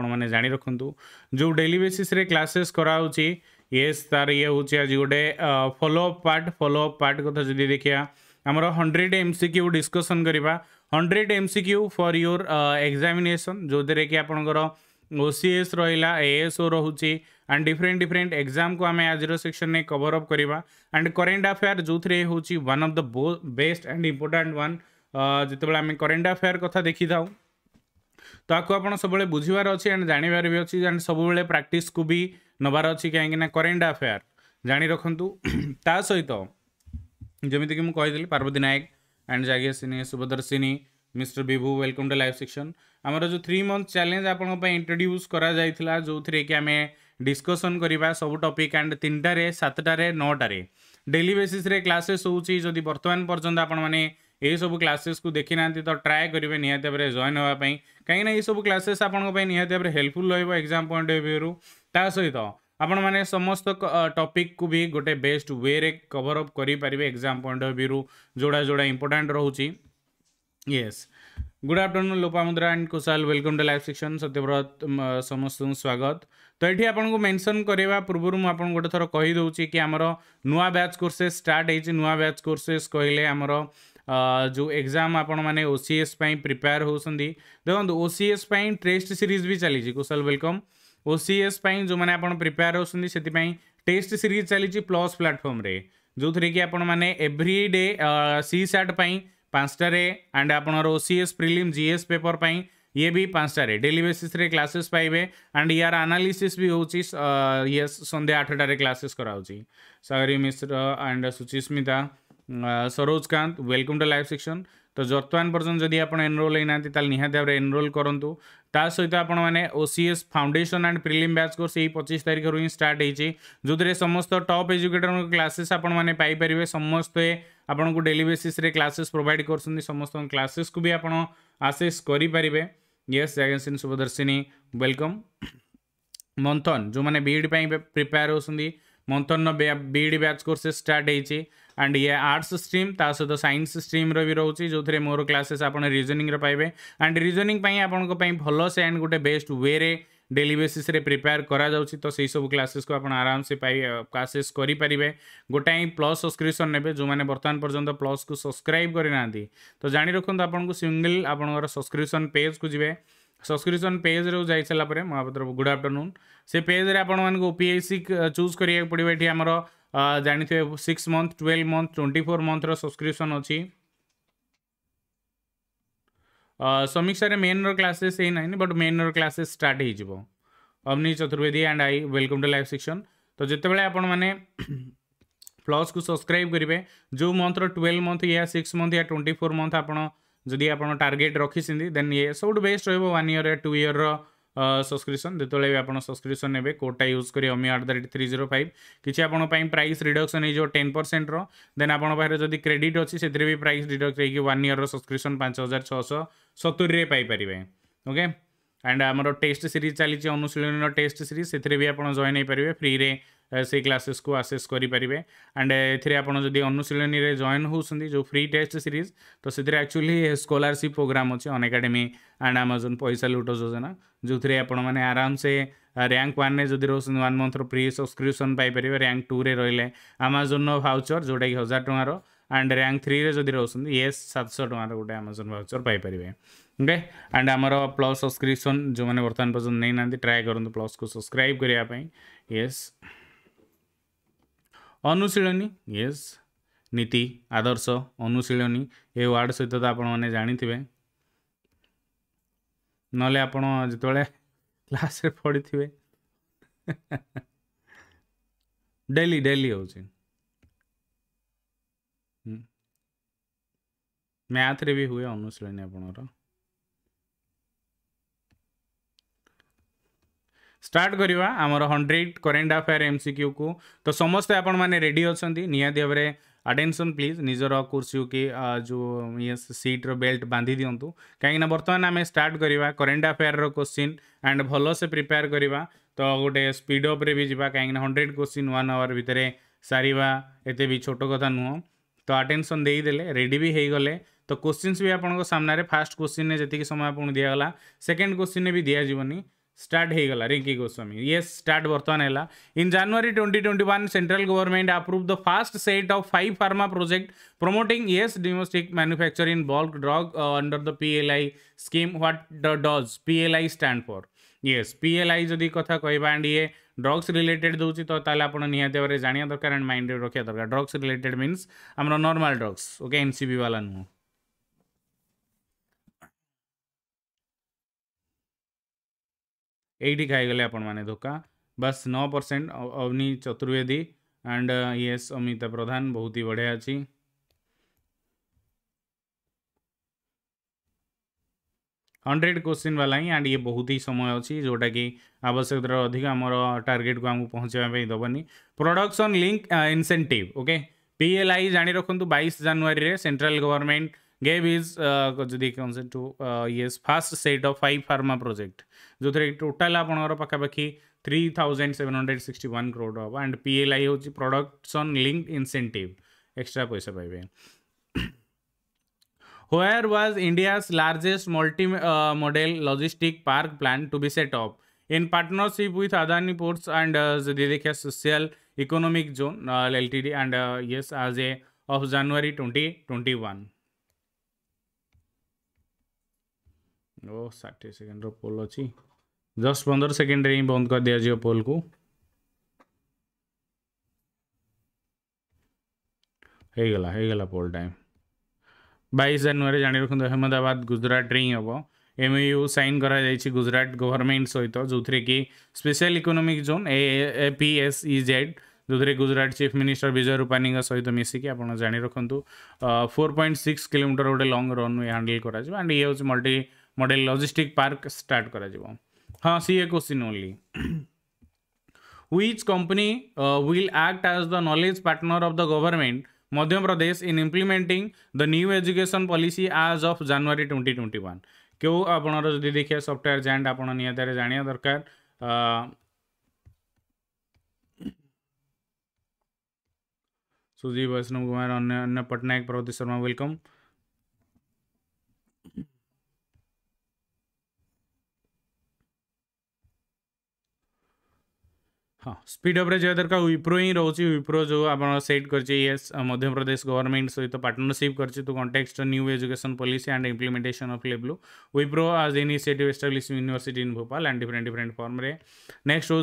मैंने जा रखु जो डेली बेसीस क्लासेस कराऊँच ये तार ये हूँ आज गोटे फलोअप पार्ट फलोअप पार्ट क्या जी देखा आमर hundred M C Q Q discussion करवा hundred M C Q for your examination जो थे कि आप सी एस रहा ए एस ओ रोचे एंड डिफरेन्ट डिफरेन्ट एक्जाम को आम आज सेक्शन में कवरअप करवा एंड करेन्ट अफेयर जो थे हूँ one of the best and important one जिते आम करेन्ट अफेयर कथा देखी था ତ ଆକୁ ଆପଣ ସବୁବେଳେ ବୁଝିବାର ଅଛି ଆଣ୍ଡ ଜାଣିବାର ବି ଅଛି ଆଣ୍ଡ ସବୁବେଳେ ପ୍ରାକ୍ଟିସ୍କୁ ବି ନେବାର ଅଛି କାହିଁକିନା କରେଣ୍ଟ ଆଫେୟାର ଜାଣି ରଖନ୍ତୁ ତା ସହିତ ଯେମିତିକି ମୁଁ କହିଥିଲି Parbati Nayak and Jagia Subhadarshini Subhadra mister Bibhu welcome to live section ଆମର ଯେଉଁ ଥ୍ରୀ ମନ୍ଥ ଚ୍ୟାଲେଞ୍ଜ ଆପଣଙ୍କ ପାଇଁ ଇଣ୍ଟ୍ରୋଡ୍ୟୁସ୍ କରାଯାଇଥିଲା ଯେଉଁଥିରେ କି ଆମେ ଡିସ୍କସନ୍ କରିବା ସବୁ ଟପିକ୍ ଆଣ୍ଡ ତିନିଟାରେ ସାତଟାରେ ନଅଟାରେ ଡେଲି ବେସିସ୍ରେ କ୍ଲାସେସ୍ ହେଉଛି ଯଦି ବର୍ତ୍ତମାନ ପର୍ଯ୍ୟନ୍ତ ଆପଣମାନେ ଏହିସବୁ କ୍ଲାସେସ୍କୁ ଦେଖିନାହାନ୍ତି ତ ଟ୍ରାଏ କରିବେ ନିହାତି ଭାବରେ ଜଏନ୍ ହେବା ପାଇଁ କାହିଁକିନା ଏହିସବୁ କ୍ଲାସେସ୍ ଆପଣଙ୍କ ପାଇଁ ନିହାତି ଭାବରେ ହେଲ୍ପଫୁଲ୍ ରହିବ ଏକ୍ଜାମ୍ ପଏଣ୍ଟ ଅଫ୍ ଭ୍ୟୁରୁ ତା ସହିତ ଆପଣମାନେ ସମସ୍ତ ଟପିକ୍କୁ ବି ଗୋଟେ ବେଷ୍ଟ ୱେରେ କଭର୍ ଅପ୍ କରିପାରିବେ ଏକ୍ଜାମ୍ ପଏଣ୍ଟ ଅଫ୍ ଭ୍ୟୁରୁ ଯେଉଁଟା ଯେଉଁଟା ଇମ୍ପୋର୍ଟାଣ୍ଟ ରହୁଛି yes good afternoon Lopamudra and Kushal welcome to live section Satyabrata समस्त स्वागत तो ये आपको मेनसन करवा पूर्व मुझे गोटे थर कहीदे कि आमर नुआ बैच कोर्सेस स्टार्ट होती नुआ बैच कोर्सेस कहले आमर जो एग्जाम आपने ओसीएस प्रिपेयर होती देखो ओसीएस टेस्ट सीरीज भी चली कुशल वेलकम ओसीएस जो मैंने आप प्रिपेयर होती टेस्ट सीरीज चली प्लस प्लाटफर्म जो थे कि आपने डे सी साट पांचटे एंड आपनर एस प्रिलिम एस पेपर पर ये भी पांचटे डेली बेसीस क्लासेस पाइबे एंड यार आनालीसीस भी हो सन्दे आठटे क्लासेस कराऊ सगरी Mishra and Suchismita Saroj Kant welcome to live section तो बर्तमान पर्यटन जब आप एनरोल होना तेल एनरोल करूँ ता सहित आपसीएस foundation and prelim batch course यही पचीस तारीख रू स्टार्ट जो थे समस्त टप एजुकेटर क्लासेस आपर समस्ते आपन डेली बेसीस क्लासेस प्रोभाइड कर समस्त क्लासेस को भी आप आसेस करेंगे येस जगेन्सिन शुभदर्शिनी वेलकम मंथन जो मैंने बीईडी प्रिपेयर होती Manthan BEd batch course start and ये आर्ट्स स्ट्रीम ता सहित सैंस स्ट्रीम रोचे जो थे मोर क्लासेस आपने रिजनिंग पाइबे एंड रिजनिंग आप भल से एंड गोटे best way daily basis prepare करा तो से सब क्लासेस को आप आराम से पाइ क्लासेस करेंगे गोटाए प्लस सब्सक्रिप्सन ने जो मैंने वर्तमान पर्यटन प्लस को सब्सक्राइब करना तो जा रखुद आपको सिंगल आपर सब्सक्रिप्सन पेज को जी सब्सक्रिप्सन पेज रे जा सारा महाप्र गुड आफ्टरनून से पेज में आप पीएससी चूज कराया पड़ा ये आमर जानते six month twelve month twenty four मंथर सब्सक्रिप्सन अच्छी समीक्षार मेन र्लासेस ही nine but main classes start Avani Chaturvedi and I welcome to live section तो जितेबाला आपण मैंने प्लस को सब्सक्राइब करेंगे जो मंथ ट्वेल्व मंथ या सिक्स मंथ या ट्वेंटी फोर मंथ आपड़ जब आप टारगेट रखी देन ये सब बेस्ट रोन इयर टू इयर सब्सक्रिप्सन जो आप सब्सक्रिप्सन ने कोटा यूज करेंगे अमी at the rate three zero five किसी आप प्राइस रिडक्शन हो टेन परसेंट रेन आपरे जब क्रेडिट अच्छी से प्राइस रिडक्ट रही वन इयर रब्सक्रिप्सन पाँच हजार छः सौ सतुरी में पाइपर ओके एंड आम टेस्ट सीरीज चली अनुशील टेस्ट सीरीज से भी आप जॉन हो पारे फ्री से क्लासेस को आसेस करेंगे एंड एपड़ी अनुशीलन में जॉन होती जो फ्री टेस्ट सीरीज तो से आकचुअली स्कलारसीप प्रोग्राम अच्छे अनकाडेमी एंड आमाजन पैसा लुट योजना जो थे आपण आराम से रैंक में जो रोच वन मंथर प्री सब्सक्रिप्सन पाइपर रैंक टू में रे आमाजन भाउचर जोटा कि हजार टकर एंड रैंक थ्री जो जब ये सात सौ टकर गोटे आमाजन भाउचर पाइपे ओके एंड आमर प्लस सब्सक्रिप्सन जो मैंने बर्तमान पर्यटन नहीं ना ट्राए कर प्लस को सब्सक्राइब करने ये ଅନୁଶୀଳନୀ ୟେସ୍ ନୀତି ଆଦର୍ଶ ଅନୁଶୀଳନୀ ଏ ୱାର୍ଡ଼ ସହିତ ତ ଆପଣମାନେ ଜାଣିଥିବେ ନହେଲେ ଆପଣ ଯେତେବେଳେ କ୍ଲାସ୍ରେ ପଢ଼ିଥିବେ ଡେଲି ଡେଲି ହେଉଛି ମ୍ୟାଥ୍ରେ ବି ହୁଏ ଅନୁଶୀଳନୀ ଆପଣଙ୍କର स्टार्ट करवा आम hundred current affair M C Q को तो समस्ते आपण मैंने रेडी अच्छा भाव में आटेनसन प्लीज निजर कुर्सी कि जो ये सीट्र बेल्ट बांधि दिं कहीं बर्तमान आम स्टार्ट करवा करेन्ट अफेयर रोश्चिन् एंड भलसे प्रिपेयर करवा तो गोटे स्पीडअप्रे भी जा कहीं हंड्रेड क्वेश्चन वन आवर भितर सारे एत भी छोट कथा नुह तो आटेनसन देदेले रेडी भी होगले तो क्वेश्चन भी आपन फास्ट क्वेश्चन ने जी समय आपको दिगला सेकेंड क्वेश्चन भी दिजावनी स्टार्ट रिंकी गोस्वामी ये स्टार्ट है in January twenty twenty one central government approve the first set of five pharma project promoting ये domestic manufacturing bulk drug under the P L I scheme what does P L I stand for ये P L आई जदि कथ कह ये drugs related दूसरी तो तेल आपति भाव जाना दरकार एंड माइंड रखा दरकार ड्रग्स रिलेटेड मीनस आम नर्माल ड्रग्स ओके एनसीबी वाला नुह ଏଇଠି खाईगले ଆପଣମାନେ ଧୋକା नौ percent percent Chaturvedi and and yes Pradhan बहुत ही बढ़िया अच्छी हंड्रेड क्वेश्चन वाला ही एंड ये बहुत ही समय अच्छी जोटा कि आवश्यकता अधिक आम टार्गेट को आमको पहुँचापी दबनी production linked incentive okay P L I जाणी रखु बैस January central government gave his consent to yes first set of five pharma project जोथिरे टोटाल आपणकर पाखापाखि three thousand seven hundred sixty one crore हम एंड पी एल आई हूँ production linked incentive extra पैसा पाइबे where was india's largest multi uh, model logistic park planned to be set up in partnership with adani ports and uh, the social economic zone uh, ltd and uh, yes as a of january 2021 ओ षाठी second रोल अच्छी just पंदर second रही बंद कर दिया जाए पोल को हेगला हेगला पोल टाइम बैस जानुरी जाणी रखु अहमदाबाद गुजरात रही हम एम यू सैन कर गुजरात गवर्नमेंट सहित जो थे कि special economic zone A A P S E Z जो थे गुजरात चीफ मिनिस्टर विजय रूपानी सहित मिसिक आप जा रखु फोर पॉइंट सिक्स किलोमीटर गोटे लंग रन हाणल कर multi modal logistic park start करा हो हाँ a question only which company will act as the knowledge partner of the government Madhya Pradesh in implementing the new education policy as of January 2021 twenty twenty क्यों आपर देखिए software जैंड आप जाना दरकार uh, सुजी वैष्णव कुमार अन्य अन्य पट्टनायक प्रवती शर्मा वेलकम हाँ स्पीड अफ्रे जो दरकार विप्रो हिं रोचे विप्रो जो आप सेट करते इस मध्यप्रदेश गवर्नमेंट सहित तो पार्टनरशिप करते तो context new education policy and implementation of level Wipro आज initiative establish university in Bhopal and different different form रे नेक्स्ट हूँ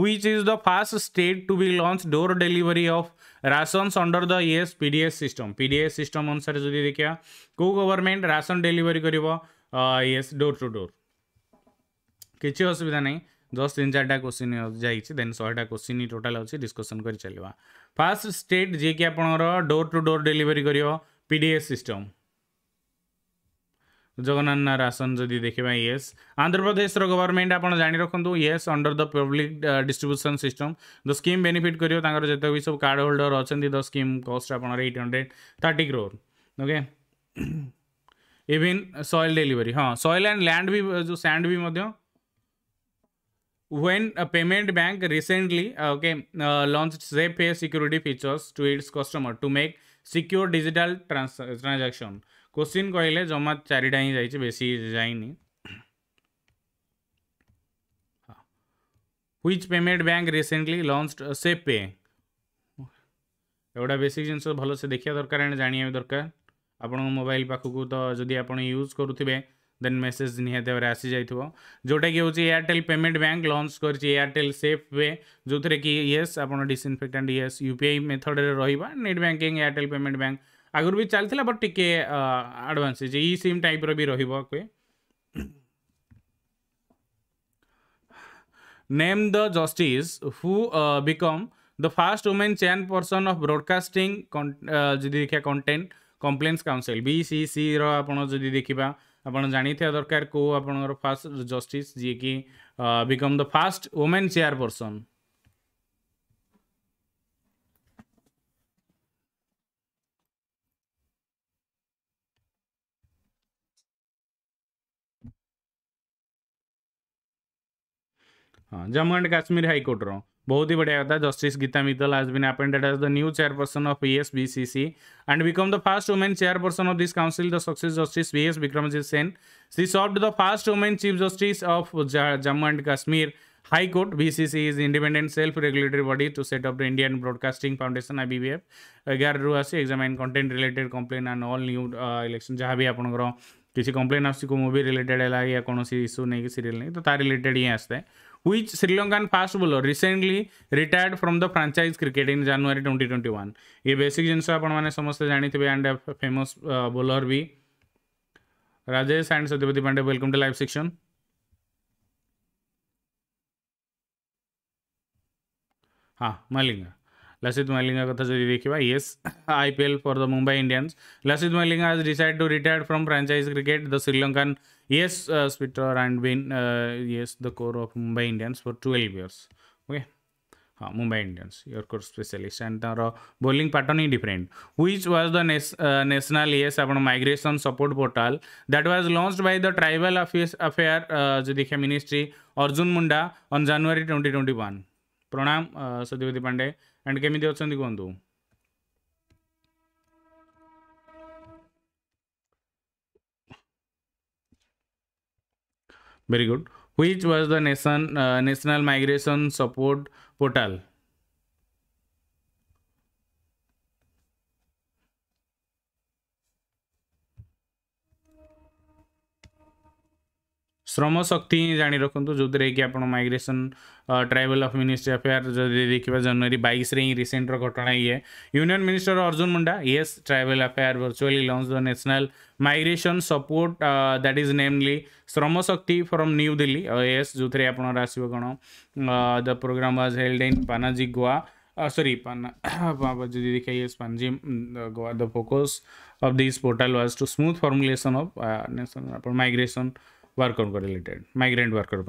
which is the first state to be launched door delivery of rations under the इस PDS system PDS system अनुसार जो देखिए को government ration delivery कर इस डोर टू डोर किसी असुविधा नहीं दस तीन चार क्वेश्चन देन शहेटा क्वेश्चन टोटाल अच्छे डिस्कसन कर चलवा फास्ट स्टेट जी कि आपर डोर टू डोर डेलीवरी कर पीडीएस सिस्टम जगन्नाथ नारासन जदि देखा ये आंध्र प्रदेश गवर्नमेंट आप जा रखु ये under the public distribution system the scheme benefit करेंगे जिते भी सब कार्ड होल्डर अच्छा द स्कीम कस्ट आपट hundred thirty crore okay even सएल डेलीवरी हाँ सएल एंड लैंड भी जो सैंड भी when a payment bank recently okay uh, launched ZPay security features to its customer to make secure digital trans transaction question कहले जमा चारिटा ही जाइए बेसी जाइनि which payment bank recently launched ZPay एउटा बेसिक जिनस भलसे देखा दरकार जानवा दरकार आपण मोबाइल पाखक तो जदि आप यूज करुवे देन मेसेज आसी जाइ जोटा कि हूँ एयारटेल पेमेंट बैंक लंच कर एयारटेल सेफ वे जो थे कि ये आपड़ा डिसइनफेक्टेंट ये यूपीआई मेथड रहा net banking Airtel payment bank आगुरी भी चलता बट टी आडभांस ई सीम टाइप रे है name the justice who become the first women chairperson of broadcasting जी देखिए content complaints council B C C रहा जी देखा आपड़ जाणी दरकार को आप जस्टिस जी become the first women chairperson हाँ जम्मू एंड काश्मीर हाईकोर्टर बहुत ही बढ़िया होता है justice Gita Mittal has been appointed as the new chairperson of E S B C C and become the first women chairperson of this council the successor justice V S Vikramjit Sen she soft the first women chief justice of Jammu and Kashmir high court B C C is independent self regulatory body to set up the Indian broadcasting foundation I B F एगारू आसी exam and content related complain and all new election जहाँ भी आपकी किसी complain आसी को movie related है या कौन इश्यू नहीं सीरीयल नहीं तो रिलेटेड ही आसता है which Sri Lankan fast bowler recently retired from the franchise cricket in January 2021 ये basic जिनसे आपण माने समस्त जानी थे and a famous uh, bowler भी Rajesh and Satyapati Pandey welcome to live section हाँ मलिंगा लसित मलिंगा कथा जब देखा ये IPL for the Mumbai Indians Lasith Malinga has decided to retired from franchise cricket the Sri Lanka ये स्पीटर एंड बीन ये the core of Mumbai Indians for twelve years okay हाँ Mumbai Indians your core specialist and तरह बोली पैटर्न ही different which was the national yes आप migration support portal that was launched by the tribal affair affair जो देखिए ministry Arjun Munda on January twenty twenty one प्रणाम uh, Satyavati Pandey and केमी अच्छा कहतु very good which was the nation national migration support portal Shram Shakti ही जा रखु जो थे कि आप migration tribal of ministry affair जब देखा जनवरी बैस रिसेंटर घटना ये union minister Arjun Munda yes tribal affair virtually launch the national migration support that is namely Shram Shakti from new Delhi yes जो थे आपस कौन the programme was held in Panaji Goa sorry Panaji देखा yes Panaji Goa the focus of this portal was to smooth formulation of national migration वर्करको related migrant worker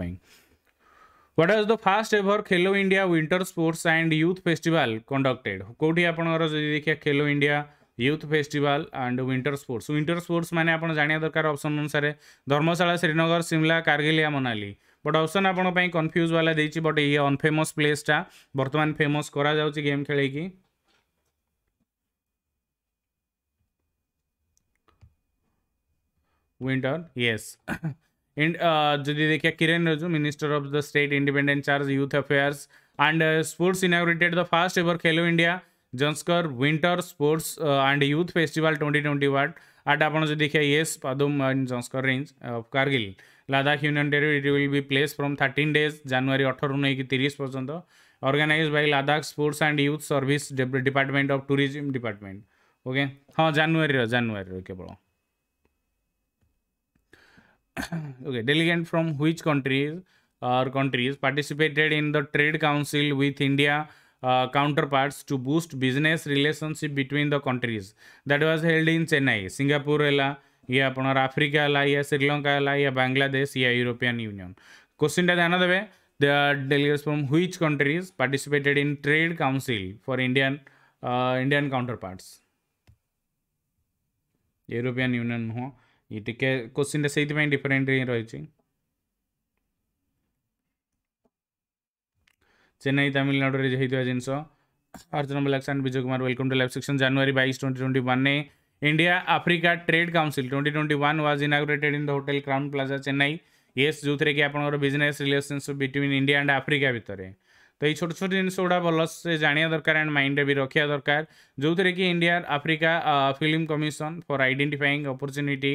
what is the first ever Khelo India winter sports and youth festival conducted कौटी आपर जी देखिए Khelo India youth festival and winter sports winter sports मैंने आप जाना दरकार option अनुसार धर्मशाला श्रीनगर सिमला कारगिल या मनाली बट ऑप्शन आपण कन्फ्यूज वाला देती बट ये अनफेमस प्लेसटा बर्तमान फेमस करा जाउची गेम खेले विंटर यस Uh, जी देखिए Kiren Rijiju minister of the state independent charge youth affairs and sports inaugurated the first ever Khelo India Zanskar winter sports and youth festival twenty eight आट जो देखिए ये Padum and Zanskar range of Kargil Ladakh union territory will be place from 13 days January अठर नहीं कि 30 पर्यंत organise by sports and youth service department of tourism department okay हाँ January January केवल okay delegate from which countries or countries participated in the trade council with india uh, counterparts to boost business relationship between the countries that was held in chennai singapore hela या आपणर Africa है या श्रीलंका है या बांग्लादेश या European union question टा ध्यान देवे the delegates from which countries participated in trade council for Indian Indian counter parts European union हो ये क्वेश्चन से डिफरेन्ट रही चेन्नई तमिलनाडु में होता जिनस अर्जुन बल्लाक्स and Vijay Kumar welcome to life section जनवरी बैस twenty twenty one India Africa trade council twenty twenty one was inaugurated in the hotel Crowne Plaza Chennai ये जो थे कि आपजनेस relationship between India and Africa भितर तो ये छोट छोट जिनस गुड़ा भल से जाना दरकार एंड माइंड भी रखा दरकार जो थे कि India Africa film commission for identifying opportunity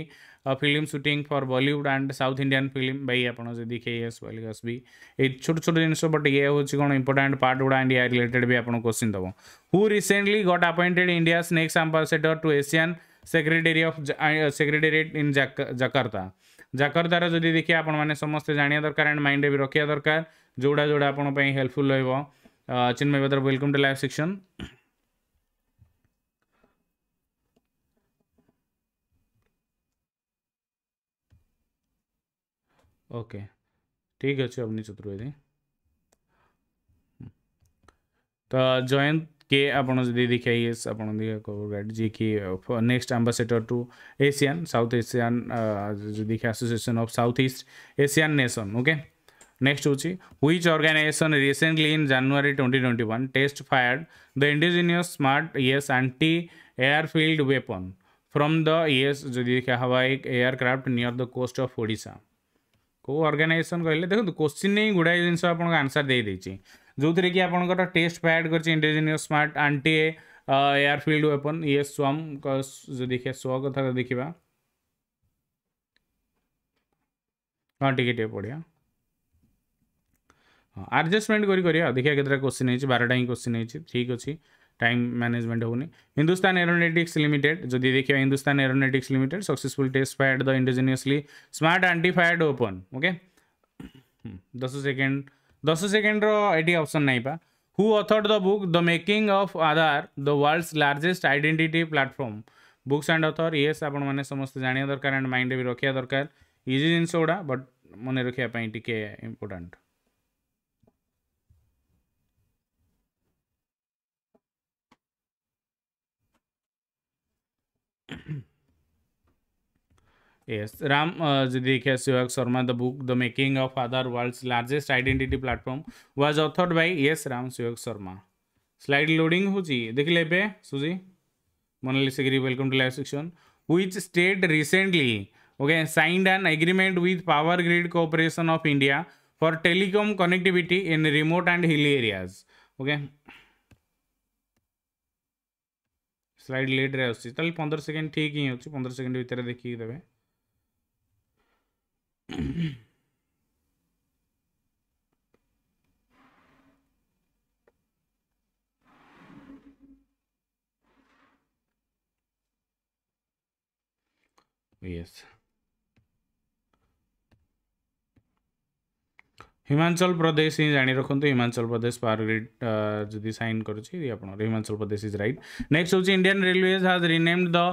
film shooting for Bollywood and south Indian film भाई आपड़ी खेस बलिगस भी ये छोट छोट जिनस बट ये हूँ कौन इंपोर्टाट पार्ट गुड़ा इंडिया रिलेटेड भी आपको क्वेश्चन दब who recently got appointed India next ambassador to ASEAN secretary of secretariat in Jakarta जाकर्तार जो देखिए आपने समस्ते जाना दरकार एंड माइंड भी रखा दरकार जोड़ा जोड़ा आप helpful Rinmay Patra welcome to live section okay ठीक अच्छे अवनी चतुर्वेदी तो जयंत के आपड़ जी ये आप कि next ambassador to Asian south Asian जी देखिए association of south east Asian nation okay okay? Next हूँ which organisation recently in January twenty twenty one test fired the indigenous smart इस anti airfield weapon from the इस जदि देखा हाँ aircraft near the coast of ओडा कौ organisation कहे देखो क्वेश्चन ही गुड़ाए जिनस आनसर दे जो थी कि आपंकर टेस्ट फायर्ड कर indigenous smart anti airfield weapon इस स्वम देखिए स्व कथा देखा हाँ टे पढ़िया हाँ आडजस्टमेंट कर हाँ, देखिए ଦେଖିବା क्वेश्चन କୋଶ୍ଚିନ୍ बारटा ही क्वेश्चन କୋଶ୍ଚିନ୍ ठीक ଠିକ୍ टाइम मैनेजमेंट होनी हिंदुस्तान एरोनेटिक्स लिमिटेड जदि देखिए Hindustan aeronautics limited successful test fire the indigenously smart आंटीफायड ओपन ओके दस सेकेंड दस सेकेंडर ये अप्सन नहीं पा who authored the book the making of Aadhaar the world's largest आईडेट प्लाटफर्म बुक्स एंड अथर ये आपने समस्त जाना दरकार एंड माइंड भी रखा दरकार इजी जिनस गुड़ा बट मन रखापी टी इम्पोर्टाट यस राम देखिए Sewak Sharma the book the making of other world's largest identity platform was authored by yes Ram Sewak Sharma slide loading हूँ देखिले ए सुजी मनालीसगिरी welcome to live section which state recently okay signed an agreement with power grid cooperation of India for telecom connectivity in remote and hilly areas okay slide लेट्रे आस पंद्रह second ठीक ही अच्छे पंद्रह सेकेंड भितर देखिए देवे हिमाचल प्रदेश ही जाणी रखु हिमाचल प्रदेश पावर ग्रिड जी सैन कर Himachal Pradesh is right next हूँ Indian railway has renamed the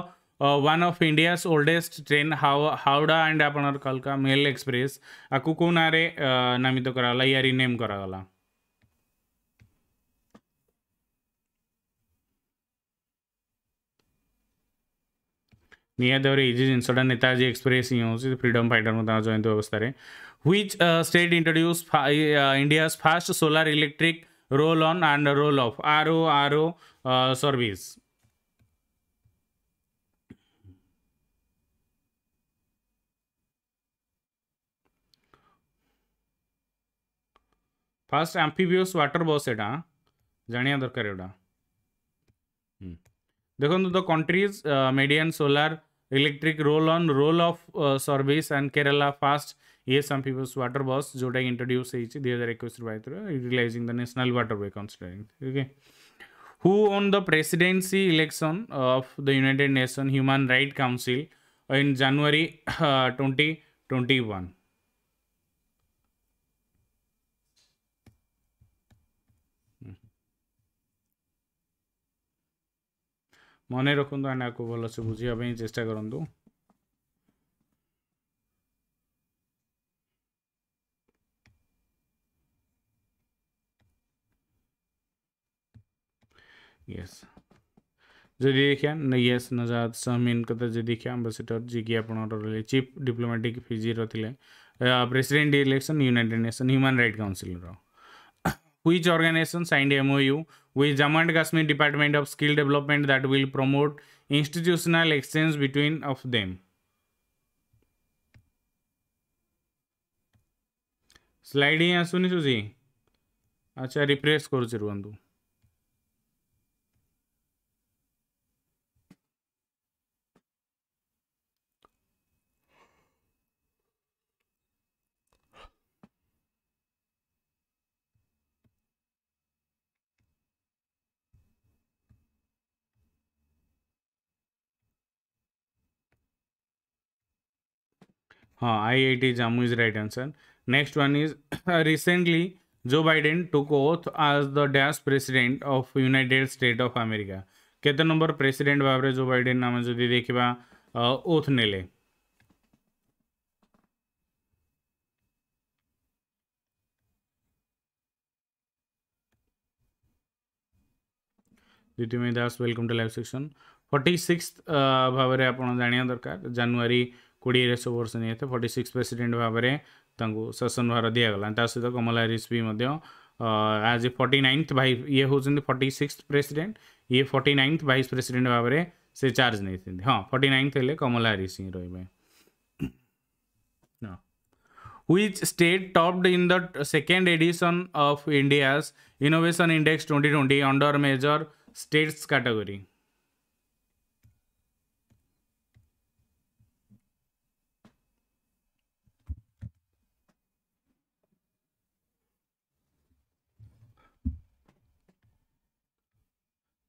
one of India's oldest train हाव हावड़ा एंड आपणर कलका मेल एक्सप्रेस आपको कौन आरे नामित कराला या रिनेम कराला नियर दवर एजिज इन्सर्ट Netaji express use freedom fighter मत जयंती व्यवस्था which state introduce India first solar electric roll electric roll on and roll off RO first amphibious water bus यहाँ जाना दरकार ଏଇଟା देखो द कंट्रीज मेडियन solar electric roll on roll off service and Kerala first ये amphibious water bus जोटा introduce दुई हजार एक भारत utilising the national water way considering okay who own the presidency election of the united nation human right council in January twenty twenty one मन रखु and आपको भल से बुझाप चेस्टा कर जी देखिया नजाद सहमीन कथा जी देखिया आंबासीडर जी की आपड़े चीफ डिप्लोमेटिक फिजी थे president election united nation human right council रहा which organization signed MOU with Jammu and Kashmir Department of Skill Development that will promote institutional exchange between of them. Slide ही आसुनी सुजी अच्छा refresh କରୁଛି ରୁହନ୍ତୁ हाँ I I T Jammu is right answer next one is recently Joe Biden to कोथ आज the dash president of united state of America केत number president भाव जो बैडेन आम जो देखा ओथ ने Ditimay Das welcome to live section forty six भाव में आप जाना दरकार जानुरी कोड़े वर्ष नहीं थे फर्टी सिक्स प्रेसीडेट भाव में शासन भार दिगला ता सहित कमला हरिस भी आज फर्टी नाइन्थ भाई ये हूँ फर्टी सिक्स प्रेसीडेट ये फर्टी नाइन्थ भाइस प्रेसीडेट भाव में से चार्ज नहीं हाँ फर्टी नाइन्थ हेल्ले कमला हरिस ही रही which state topped in the second edition of India's innovation index twenty twenty under major states category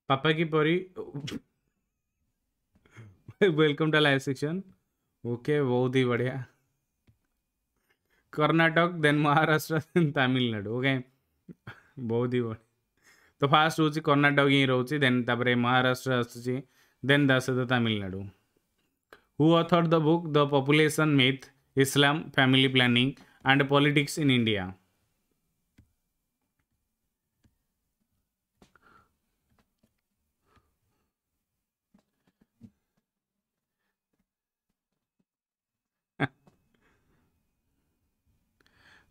पापा की परी welcome to live section okay बहुत ही बढ़िया Karnataka then Maharashtra then Tamil Nadu okay बहुत ही बढ़िया तो फास्ट हूँ कर्नाटक ही रोच देन तापर महाराष्ट्र आसूँ दस Tamil Nadu who authored the book the population myth Islam family planning and politics in India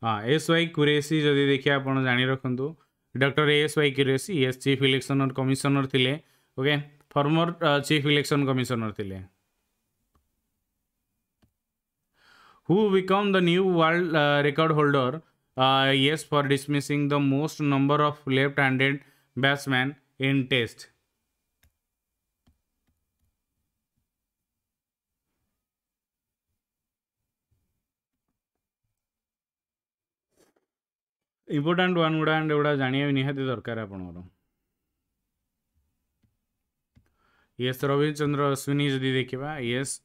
हाँ एस वाई कुरेसी जदि देखिए आप जा रखु डक्टर एस वाई कुरेसी ये चिफ इलेक्शन कमिशनर थे okay former chief election commissioner थे who become the new world record holder ये for dismissing the most number of left handed batsman in test important one गुड़ा and गुड़ा जाना निहाती दरकार आपणर येस रविचंद्र अश्विनी जी देखा yes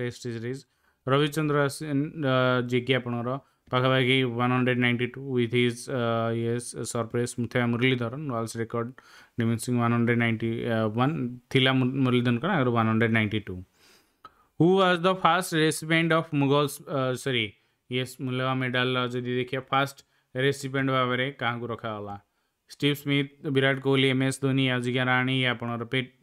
test series Ravichandra Ashwin जे कि आपणर पखापाखि one hundred ninety two with his ये surprise Mutha Muralidharan world record निमित Singh one hundred ninety one Muralidharan का आगे one hundred ninety two who was the first recipient of मुगल्स सरी येस मूल्यवा मेडाल जी फास्ट रेसीपेन्ट भाव में क्या रखाला Steve Smith Virat Kohli M S Dhoni आजिका राणी आपर पेट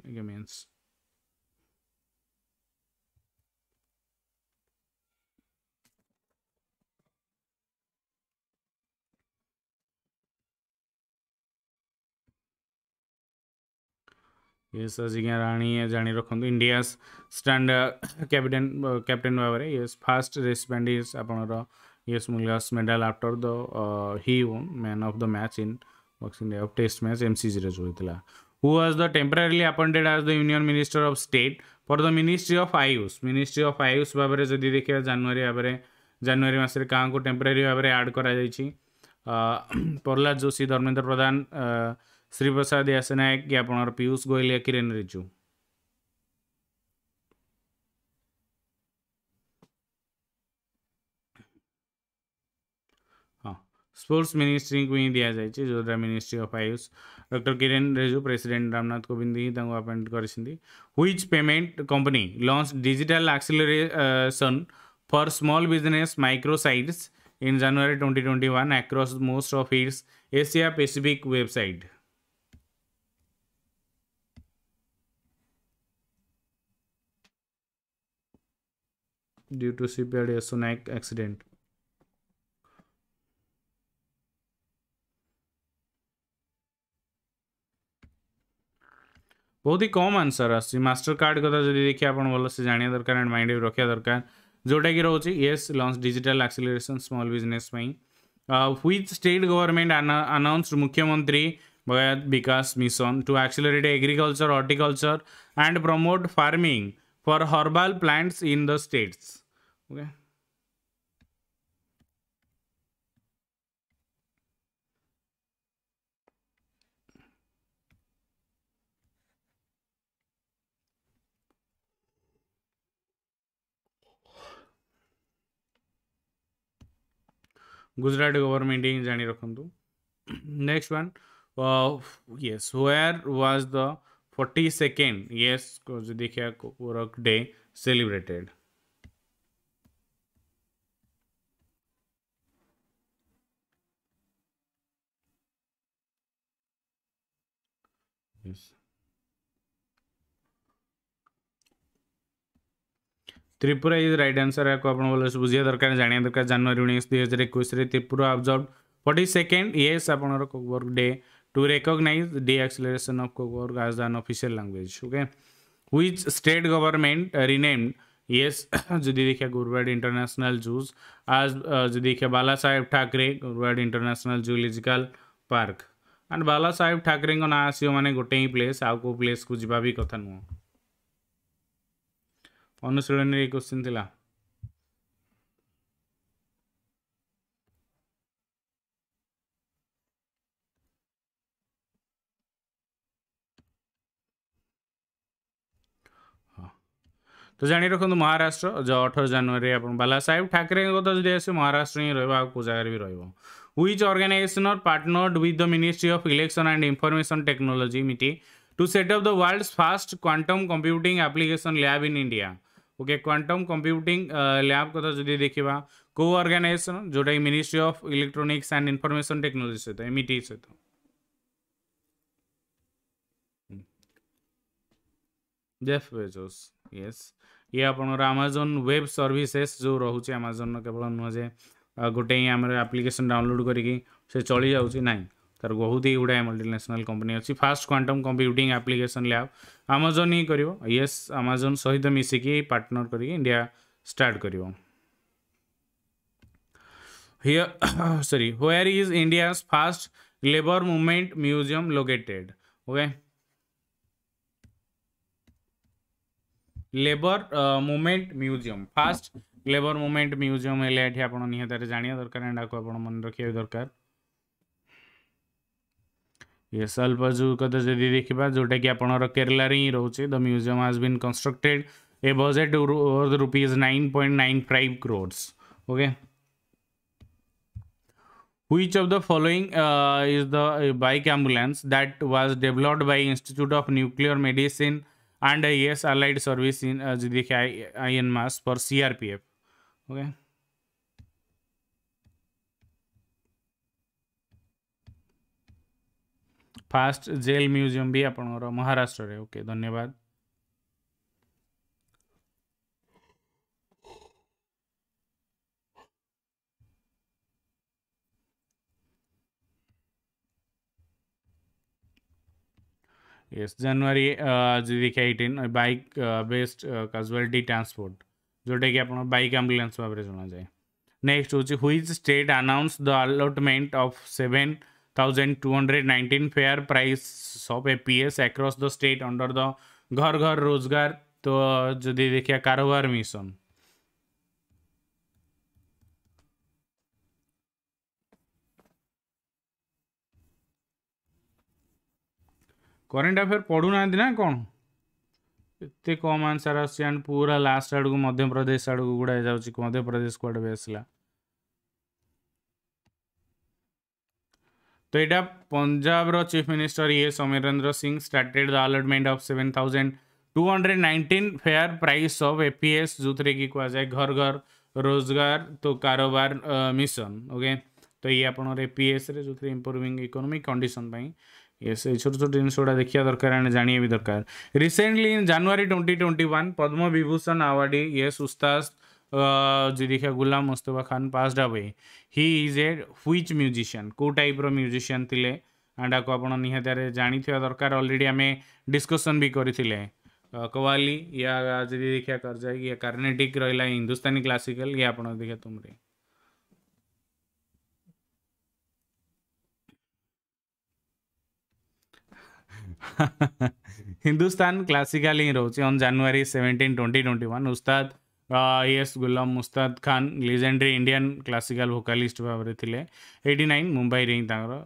ये अजिका राणी जा रख इंडिया स्टाणार्ड कैप्टेन कैप्टेन भाव में ये first recipient is Yes, Mungla's medal after the uh, he won man of the match in Boxing Day of Test match MC0 જોઈતલા who was the temporarily appointed as the union minister of state for the ministry of ayush ministry of ayush ଭାବରେ ଯଦି ଦେଖିବା ଜାନୁଆରୀ ଭାବରେ ଜାନୁଆରୀ ମାସରେ କାହାକୁ temporary ଭାବରେ add କରାଯାଇଛି ପ୍ରହ୍ଲାଦ ଯୋଶୀ ଧର୍ମେନ୍ଦ୍ର ପ୍ରଧାନ ଶ୍ରୀପ୍ରସାଦ ୟାସନାୟକ କି ଆପଣଙ୍କର ପିୟୁଷ ଗୋଏଲ କିରେନ୍ ରିଜୁ स्पोर्ट्स मिनिस्ट्री को ही दि जाए जोद्वारा ministry of AYUSH doctor Kiran Rijiju president Ramnath Kovind ही अपॉइंट कर which payment company launch digital acceleration for small business micro in January twenty twenty one across most of its Asia Pacific website due to CPR एसोनाइक accident बहुत ही कम answer आसर card क्या जब देखिए आप जाना दरकार एंड माइंड भी रखा दरकार जोटा कि रोचे ये launch digital acceleration small business which state government announced Mukhyamantri Vikas mission to accelerate agriculture horticulture and promote farming for herbal plants in the states okay Gujarat government ही जाणी रखंतु next one yes where was the forty second yes देखिए day celebrated Tripura is right answer आपको आप बुझा दर जाना दरकार जानवर उन्नीस दुई हजार एक त्रिपुरा अब्जर्व फर्टी सेकेंड ये आपर Kokborok day to recognise the acceleration of Kokborok as an official language okay which state government renamed ये जी देखिए गुरुवैड इंटरनेशनल जूज आज जी देखिए Bala Saheb Thackeray Gorewada international zoological park and Bala Saheb Thackeray ना आसो मैंने गोटे ही प्लेस आउ को प्लेस को भी कथ नुह অনুশীলনের ये क्वेश्चन দিলা तो जाणी रखु तो महाराष्ट्र जो अठर जानुरी आप बाला साहेब ठाकरे कथा जो आस महाराष्ट्र ही रहा कौ जगार भी रुच organisation partnered with the ministry of election and information technology MeitY to set up the world's first quantum computing application lab in India okay quantum computing lab क्या जी देखा को अर्गानाइजेसन जोटा कि ministry of electronics and information technology सहित एम इट सहित जेफ बेजोस यस ये आपर आमाजन वेब सर्विसेस जो रोचे आमाजन केवल नुहजे गोटे आम एप्लिकेसन डाउनलोड करके चली जाऊँ ना तर बहुत ही गुडाए ମଲ୍ଟିନ୍ୟାସନାଲ୍ कंपनी अच्छी first quantum computing application lab Amazon ही कर ୟେସ୍ आमाजन सहित मिसिकी पार्टनर कर इंडिया स्टार्ट कर sorry sorry is India first labour movement museum located okay labour movement museum first labour movement museum है एठी दरकार एंड आपको मन रखा दरकार ये सल्फ जो कदा जब देखा जोटा कि आपर केरला रोच the museum has been constructed a budget rupees nine point nine five crores okay which of the following is the bike ambulance that was developed by institute of nuclear medicine and ये allied service in जी देखिए I N MAS for C R P F okay first jail museum भी आप महाराष्ट्र रे okay धन्यवाद yes जनवरी देखियान bike based casualty transport जोटा कि आप बैक आंबुलांस भाव में जुड़ जाए नेक्स्ट हूँ which state announce the allotment of seven 1219 fair price shops A P S across the state under the Ghar Ghar रोजगार तो यदि uh, देखिए कारोबार मिशन करेन्ट अफेयर पढ़ू ना कौन एत कम आंसर आस पूरा लास्ट आड़ को मध्यप्रदेश आड़ को गुड़ा जाऊँच मध्यप्रदेश कड़े भी आसला तो यहाँ पंजाब चीफ मिनिस्टर ये Soumendra Singh started the allotment of seven thousand two hundred nineteen fair price of APS जो कि की जाए घर घर रोजगार तो कारोबार मिशन ओके तो ये आप एपीएस रे जो इम्प्रुविंग इकोनोमिक कंडीशन ये से छोट छोट गुडा देखा दरकार एंड जानिए भी दरकार recently in January twenty twenty one Padma Vibhushan awardee ये सुस्तास जो Ghulam Mustafa Khan passed away he is a which musician को टाइप र्यूजिशियान थे एंड आपको आप निहतर जाणी दरकार अलरेडी आम डिस्कसन भी करें कवाली या जी देखिए जाए या कार्नेटिक रहा हिंदुस्तानी क्लासिकल ये आप देखिए तुम्हें हिंदुस्तान क्लासिकल ही रोचे on January seventeen twenty twenty one Ustad yes Ghulam Mustafa Khan legendary Indian classical vocalist भाव में थे एटी नाइन मुंबई हिं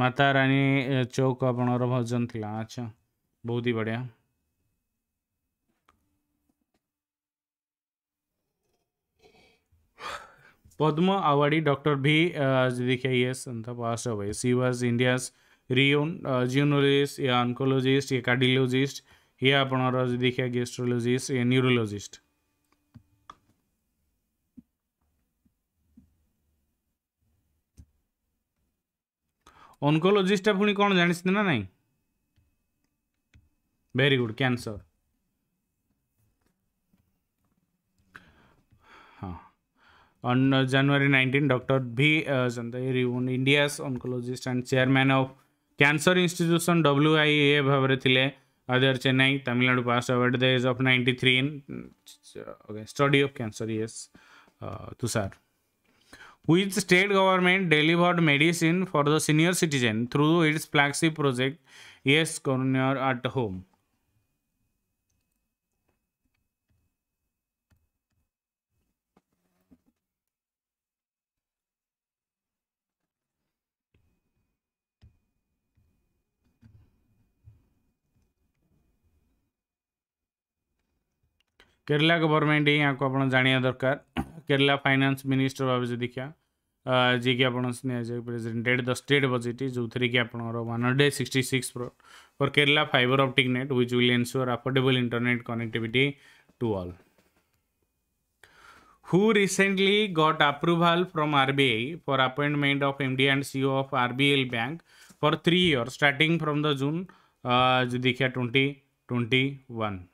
माता रानी uh, चौक आप भजन थी अच्छा बहुत ही बढ़िया पद्म अवार्डी डॉक्टर भी uh, देखिए यस पास सी वाज इंडियाज रियोन जियोनोलॉजिस्ट या ऑन्कोलॉजिस्ट या कार्डियोलॉजिस्ट ये आपर देखिए गेस्ट्रोलोजिस्ट ये न्यूरोलोजिस्ट अनकोलोजिस्टा पुणी कौन जानते ना ना भेरी गुड कैंसर हाँ जनवरी नाइंटीन डॉक्टर भी Chanda India oncologist and chairman of cancer institution W I A भाव में Other Chennai, Tamil Nadu passed away at the age of 93 in okay, study of cancer, yes, uh, Tushar. Which state government delivered medicine for the senior citizen through its flagship project, Yes, coroner at Home? Kerala government ही आपको आपड़ा जाना दरकार Kerala finance minister भाव जी देखा जी कि प्रेजेटेड the state budget जो थी कि आपन hundred sixty six for Kerala fibre optic net which will ensure affordable internet connectivity to all who recently got approval from RBI for appointment of M D and CEO of RBL bank for three year start from the June जी देखिए twenty twenty one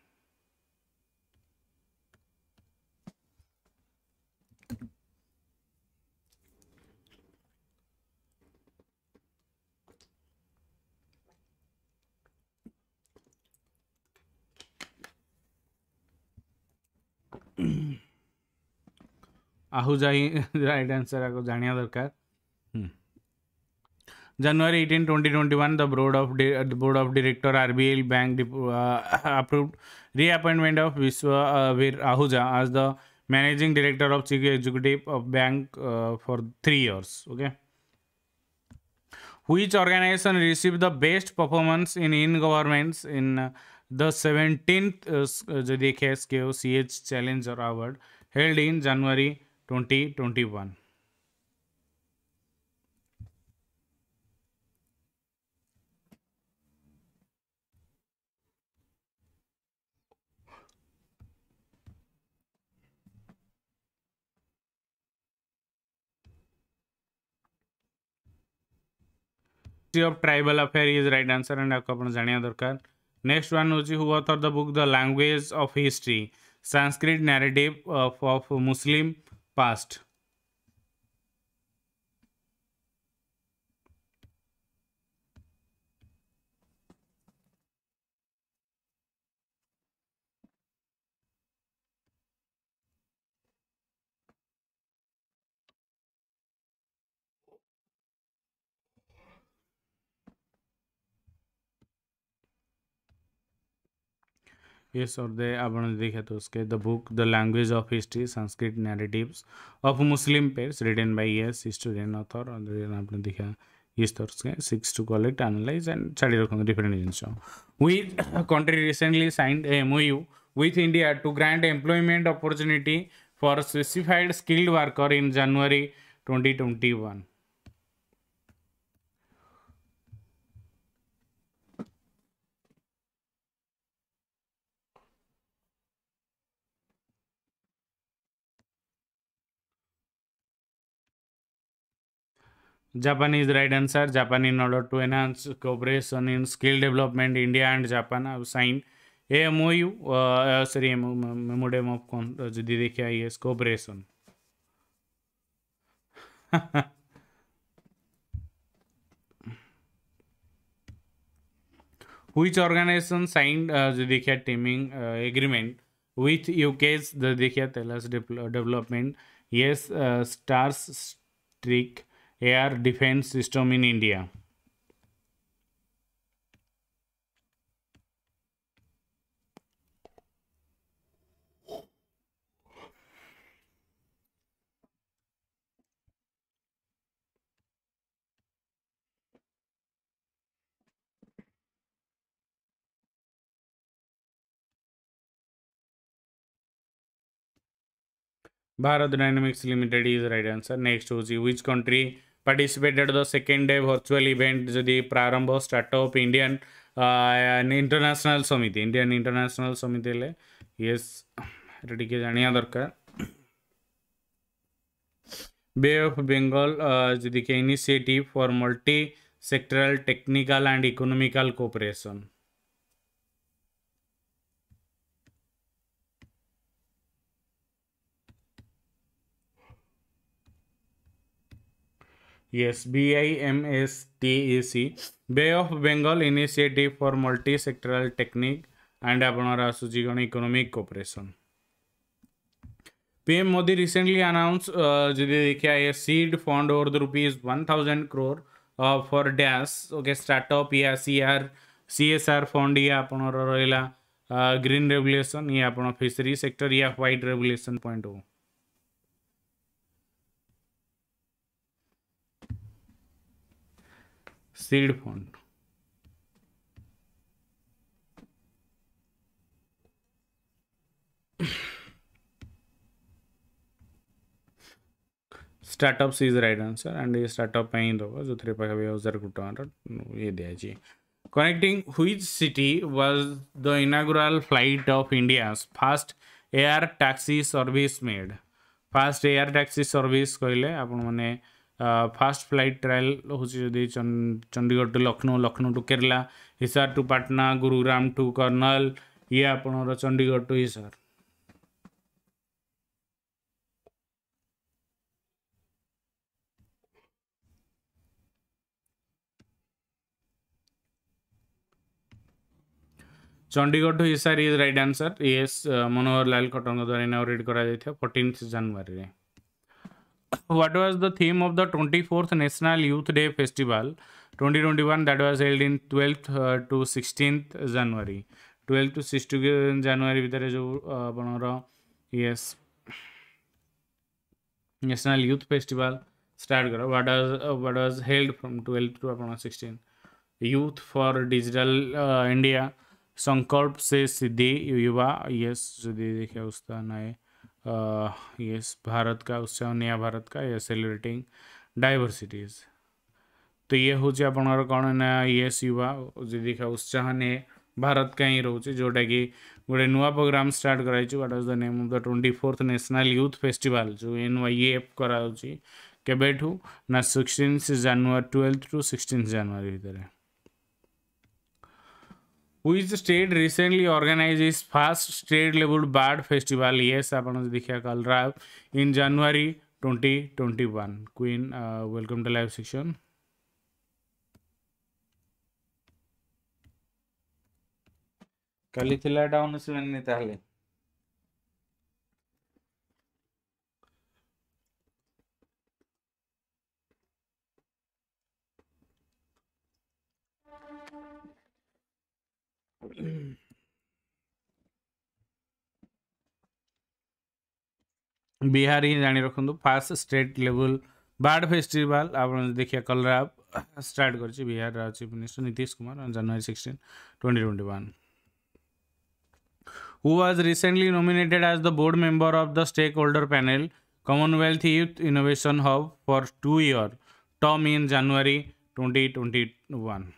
आहु जा right answer आगे जाना दरकार January eighteen twenty twenty one the board of board of director RBL bank approved reappointment of Vishwa Vir Ahuja as the managing director of chief executive of bank for three years okay which organisation receive the best performance in in governments in the seventeen जो देखे C H challenger award held in January twenty twenty one of tribal affair is right answer and आपको अपन जानिया दरकार next one होची who author the book the language of history Sanskrit narrative of Muslim past इस अर्दे आपण देखतो उसके the book the language of history Sanskrit narratives of Muslim pasts written by ये हिस्टोरियन ऑथर अंदर आपण देखा इस तरह से six to collect analyse and छाड़ रख डिफरेंट जिन with country recently signed M OU with India to grant employment opportunity for specified skilled worker in January twenty twenty one Japan is right answer Japan in order to enhance cooperation in skill development India and Japan sign a M O U sorry memorandum of कौन जी देखिए I S cooperation which organisation signed जो देखिए teaming agreement with UK's देखिए development ये Starstreak air defense system in India. Bharat Dynamics Limited is right answer. Next, Uzi, which country participated the second day virtual event जो Prarambh startup Indian international summit Indian international summit ये टे जाना दरकार बे of Bengal जदि के initiative for multi sectoral technical and economical cooperation B I Yes, BIMSTEC, Bay of Bengal Initiative for Multi-Sectoral Technique and আপনার আসুছি କ'ଣ economic cooperation PM Modi recently announce जो देखा ये seed fund or the rupees one thousand crore for dash okay startup या C R C S R fund ये आप रहा ग्रीन रेगुलेसन ये आप फिशरी सेक्टर या ह्वैट रेगुलेसन पॉइंट हो seed fund startup is right answer and ये startup ही जो थे पाखे हजार कोटी ये दिखाई connecting which city was the inaugural flight of India first air taxi service made first air taxi service कहले आपने फास्ट फ्लाइट ट्रायल होती Chandigarh to Lucknow Lucknow to Kerala Hisar to Patna Gurugram to Karnal ये आपण Chandigarh to Hisar Chandigarh to Hisar is right answer ये मनोहर लाल खट्टर द्वारा इनाग्रेट कर fourteen January what was the theme of the 24th National Youth Day Festival 2021 that was held in 12th uh, to 16th January 12th to 16th January भीतर जो अपनोरा yes National Youth Festival start करो what was uh, what was held from 12th to अपना 16 Youth for Digital uh, India संकल्प से सिद्धि युवा yes yes, जो देखिए उसका नए ये भारत का उत्साह नया भारत का ये सेलिब्रेटिंग डाइवर्सिटीज तो ये हूँ आप कौन ना ये युवा जी उत्साह ने भारत का ही रोचे जोटा कि गोटे नुआ प्रोग्राम स्टार्ट कर what the name of the twenty fourth national youth festival जो एन वाई एफ कराऊँ केबेठू ना sixteen January twelfth to sixteen January भितर which state recently organise is first state level bird festival ये आप कल Kalrav in January twenty twenty one queen welcome to live section कल थी डाउन सुनि ताली बिहार ही जाने रखूँ first state level bird festival आप देखिए कलरा स्टार्ट कर Bihar chief minister Nitish Kumar January sixteen twenty twenty one who was recently nominated as the board member of the stakeholder panel Commonwealth youth innovation hub for two year term in January twenty twenty one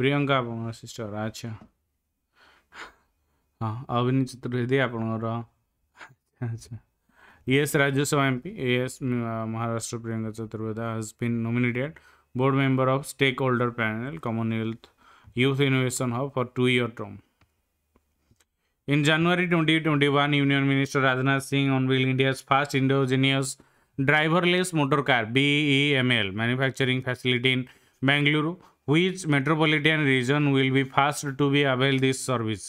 Priyanka आप अच्छा हाँ अभिनी चतुर्वेदी आप yes Rajya Sabha MP yes Maharashtra Priyanka Chaturvedi has been nominated board member of stakeholder panel Commonwealth youth innovation hub for two year term in January 2021 union minister Rajnath Singh on unveil India first indigenous driverless motor car BE M L manufacturing facility in Bengaluru which metropolitan region will be first to be avail this service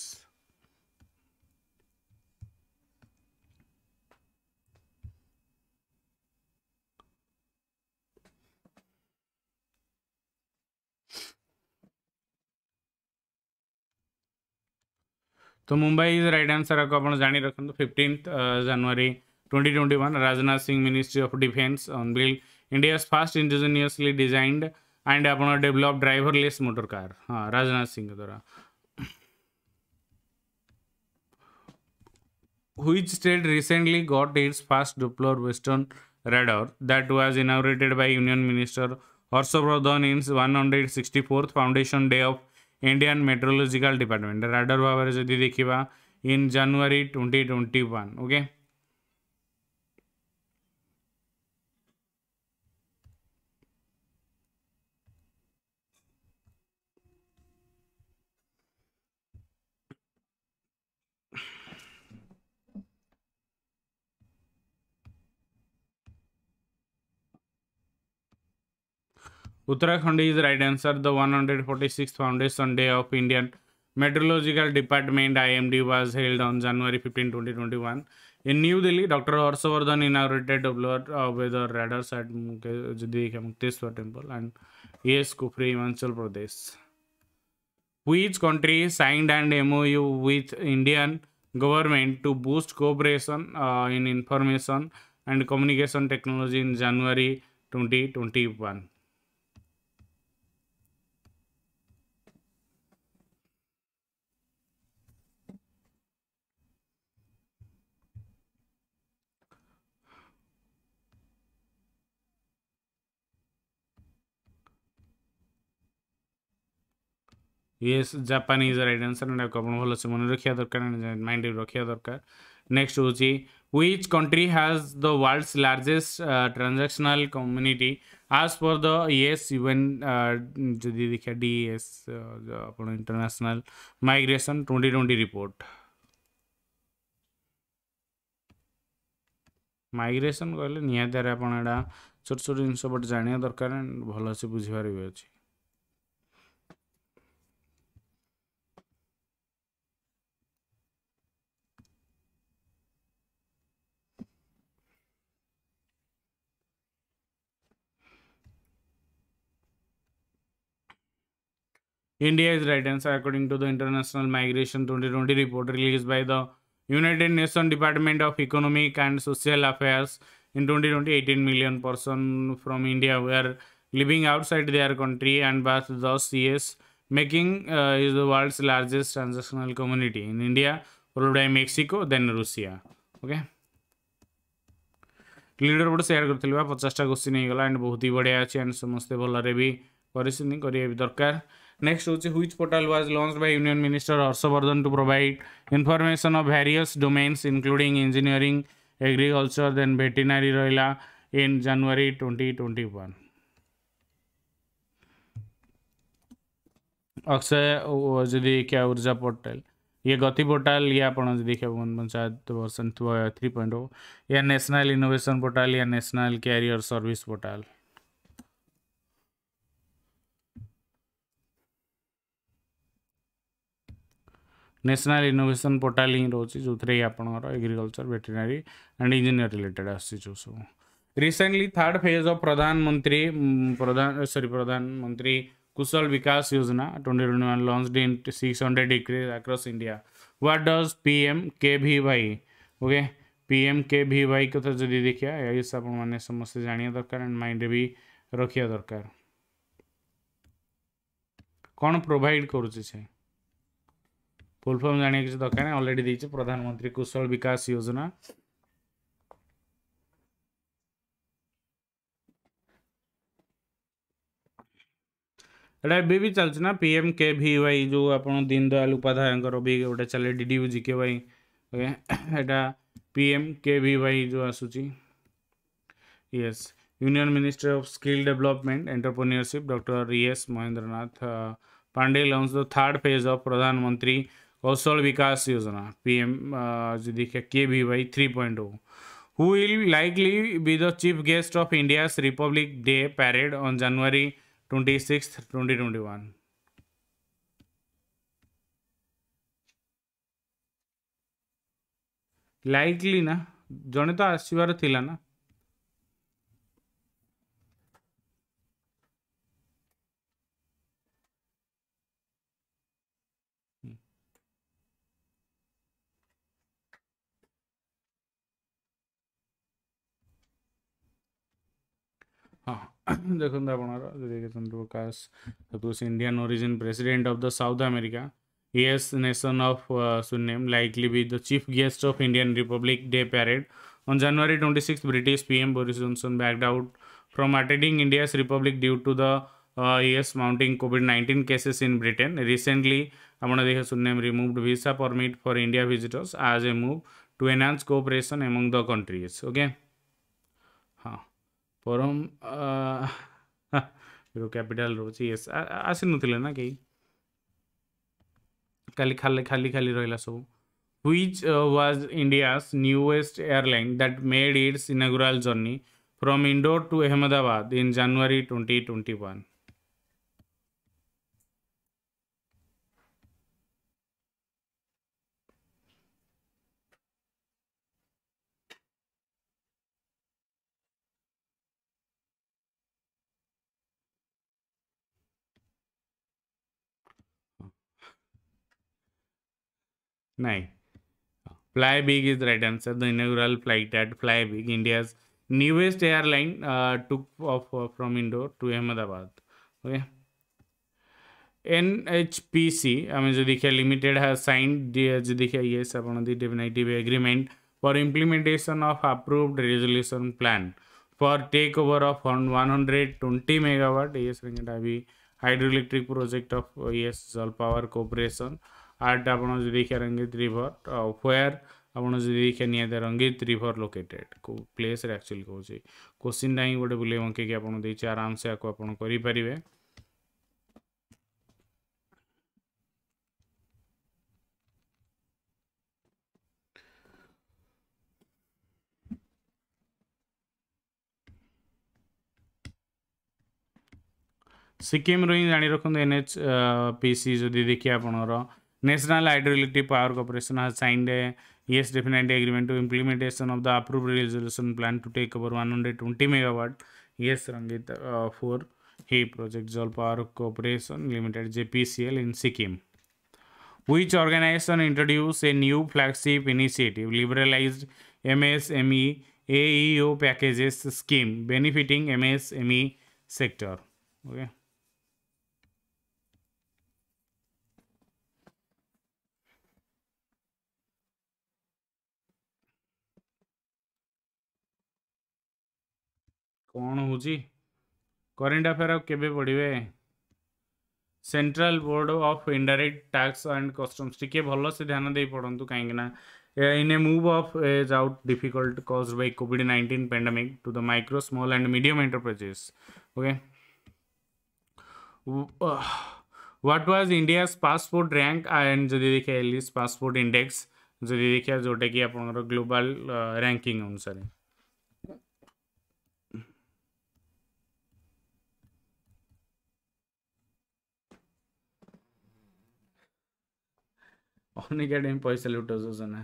So Mumbai is right answer of Governor Jani Rakhan, 15th January 2021, Rajnath Singh, Ministry of Defense, on Bill. India's first ingeniously designed and आप develop driverless motor car हाँ राजनाथ सिंह द्वारा which state recently got its first Doppler western radar that was inaugurated by union minister Harshvardhan in one hundred sixty fourth foundation day of Indian meteorological department radar भाव में जब देखा in January twenty twenty one okay Uttarakhand is right answer. The 146th Foundation Day of Indian Meteorological Department IMD was held on January 15, 2021. In New Delhi, Dr. Harshavardhan inaugurated the uh, weather radars at Mukteswar Temple and ES Kufri, Himachal Pradesh. Which country signed an MOU with Indian government to boost cooperation uh, in information and communication technology in January 2021? Yes Japan is right answer ଏଟାକୁ ଆପଣ ଭଲସେ ମନେ ରଖିବା ଦରକାର ମାଇଣ୍ଡରେ ରଖିବା ଦରକାର next ହେଉଛି which country has the world's largest uh, transactional community as per the yes even যদি দেখা ডিএস আপনার international migration twenty twenty report migration কহিলে নিহতি আপনার এটা ছোট ছোট জিনিস বট জাঁয়া দরকার ভালসে বুঝিবার বি অছে India is right answer according to the International Migration 2020 report released by the United Nations Department of Economic and Social Affairs. In 2020, 18 million persons from India were living outside their country and was thus yes, making uh, is the world's largest transnational community in India, followed by Mexico, then Russia. Okay. লিডর ଗୋଟେ share କରିଥିଲି ବା ପଚାଶଟା question ହେଇଗଲା and ବହୁତ ହି ବଢ଼ିଆ ଅଛି and ସମସ୍ତେ ଭଲରେ ବି କରିଛନ୍ତି କରିବା ବି ଦରକାର नेक्स्ट हूँ which portal was launch by union minister Harshvardhan to provide information of various domains including engineering agriculture then veterinary रहा in January twenty twenty one Akshay जी क्या ऊर्जा पोर्टाल ये गति पोर्टाल ये आपड़ा मन पंचायत वर्षन थ्री पॉइंट हो या नेशनल इनोवेशन पोर्टाल या national career service portal national innovation portal हिं रोचे जो थे आप agriculture veterinary and engineer related आसो सब रिसेंटली थर्ड फेज अफ प्रधानमंत्री प्रधान सरी प्रधानमंत्री Kaushal Vikas Yojana twenty twenty one launch in six hundred degree across India what does P M K V Y okay P M के भि वाई कथा जब देखा यह मैंने समस्त जाना दरकार एंड माइंड भी रखा दरकार कौन प्रोभाइड करुच्छे फुल फर्म जाना किसी दरकार ना अलरेडी प्रधानमंत्री कुशल विकास योजना भी चलती ना पी एम के भि वाई जो आप दीनदयाल उपाध्याय भी गोटे चले डी जिके वाई एटा पी एम के भि वाई जो आसूस union minister of skill development entrepreneurship doctor E S Mahendranath Pandey launch the third phase of Pradhan Mantri Kaushal Vikas Yojana P M जो देखिए K V Y three point O who will likely be the chief guest of India's republic day parade on January twenty six twenty twenty one likely ना जड़े तो आसबार ना ଦେଖନ୍ତୁ ଆପଣଙ୍କର ଯଦି ଦେଖନ୍ତୁ Prakash suppose Indian origin president of the South America yes nation of Suriname likely be the chief guest of Indian republic day parade On January 26, British PM Boris Johnson backed out from attending India's Republic due to the uh, US mounting COVID-19 cases in Britain. Recently, Amanadeh Sunnem removed visa permit for India visitors as a move to enhance cooperation among the countries. Okay. परम कैपिटाल रोच आसीन ना कहीं खाली खाली खाली खाली रहा सब which was India newest airline that made its inaugural journey from Indore to Ahmedabad in January twenty twenty one Flybig is right answer the inaugural flight at Flybig India's newest airline took off from Indore to Ahmedabad okay N H P C आम जो देखिए limited signed जो देखिए ये आप definitive agreement for implementation of approved resolution plan for take over of one hundred twenty megawatt ये अभी hydro electric project of ये जल पावर कॉपोरेशन आर्ट आपे रंगीत रिभर व्वेर आपे नि रंगीत रिभर लोकेटेड को प्लेस एक्चुअली कौन क्वेश्चन टाइम गोटे बुले अंके आराम से आपे सिक्किम रु जा रखु एन एच पी सी जो देखिए आपणर National Hydroelectric Power Corporation has signed a yes definite agreement to implementation of the approved resolution plan to take over 120 megawatt yes Rangit uh, for he project Jal Power Corporation Limited JPCL in Sikkim. Which organization introduced a new flagship initiative liberalized MSME AEO packages scheme benefiting MSME sector? Okay. कौन हो current affair आ के पढ़े central board of indirect taxes and customs टी भल से ध्यान दे पढ़ु कहीं in a move of is out difficult cause by COVID nineteen pandemic to the micro small and medium enterprises okay what was India passport rank and जदि देखिए Alice passport index जो देखिए जोटा कि आप ग्लोबाल रैंकिंग अनुसार Only in poi salutoso sana.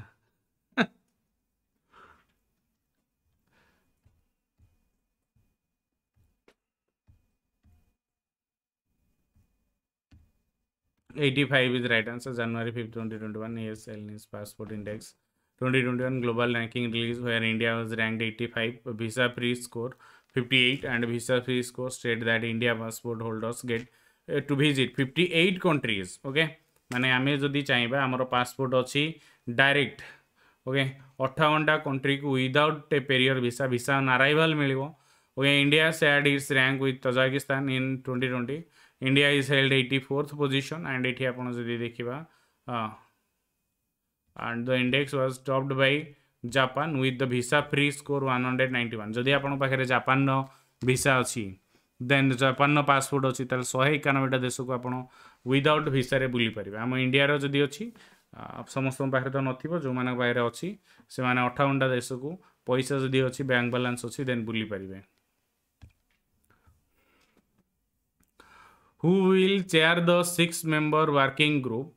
Eighty-five is right answer. January 5, 2021. ASL is passport index. 2021 global ranking release where India was ranked 85. Visa free score 58 and visa free score state that India passport holders get uh, to visit 58 countries. Okay. माने आम जदि चाहिए आमर passport अच्छी direct okay अठावनटा country को without a prior visa visa अन मिलो okay India said its rank with Tajikistan in twenty twenty India is held eighty fourth position and ये आप देखा and the index was topped by Japan with the visa free score one hundred ninety one जदि आपसा अच्छी ଦେନ୍ ଜାପାନର passport ଅଛି ତାହେଲେ ଶହେ ଏକାନବେଟା ଦେଶକୁ ଆପଣ ୱିଦାଉଟ୍ ଭିସାରେ ବୁଲିପାରିବେ ଆମ ଇଣ୍ଡିଆର ଯଦି ଅଛି ସମସ୍ତଙ୍କ ପାଖରେ ତ ନଥିବ ଯେଉଁମାନଙ୍କ ପାଖରେ ଅଛି ସେମାନେ ଅଠାବନଟା ଦେଶକୁ ପଇସା ଯଦି ଅଛି ବ୍ୟାଙ୍କ ବାଲାନ୍ସ ଅଛି ଦେନ୍ ବୁଲିପାରିବେ who will chair the six member working group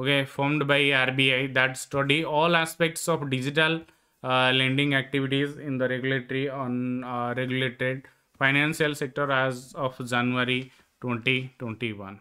okay formed by RBI that study all aspects of digital uh, lending activities in the regulatory on uh, regulated financial sector as of January 2021.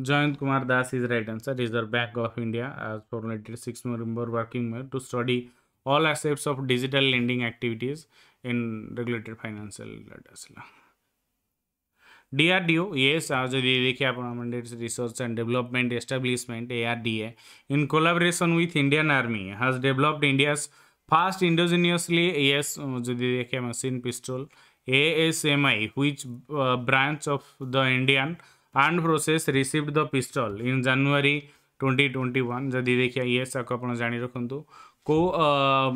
Joint Kumar Das is right answer. Reserve back of India has formulated six member working to study all aspects of digital lending activities in regulated financial letters. DRDO, yes, as the its research and development establishment, ARDA, in collaboration with Indian Army, has developed India's first indigenously yes, uh, machine pistol, ASMI, which uh, branch of the Indian armed forces received the pistol in January twenty twenty one जदि देखिए ये आप जा रखु को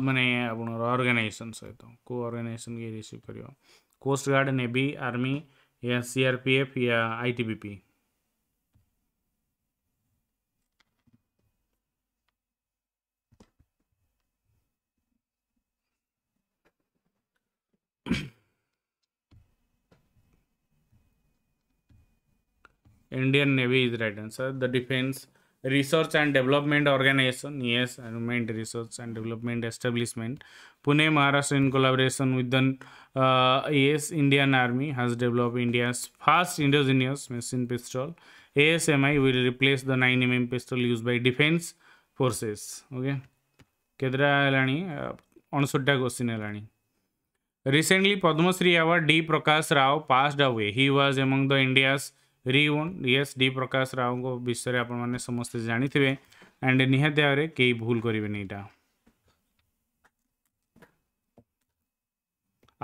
मानने organisation सहित को अर्गानाइजेसन ये रिसीव कर कोस्ट गार्ड नेवी आर्मी या सीआरपीएफ या ITBP Indian Navy is right answer. The Defense Research and Development Organization, yes, Armament Research and Development Establishment. Pune, Maharashtra, in collaboration with the uh, Indian Army, has developed India's first indigenous machine pistol. ASMI will replace the 9mm pistol used by defense forces. Okay. କେତେଟା ହେଲାଣି ଅଣଷଠିଟା question ହେଲାଣି recently Padmashri award D. Prakash Rao passed away. He was among the India's रिओन yes D Prakash Rao विषय आपने समस्ते जानी हैं एंड निहत भाव में कई भूल करेन यहाँ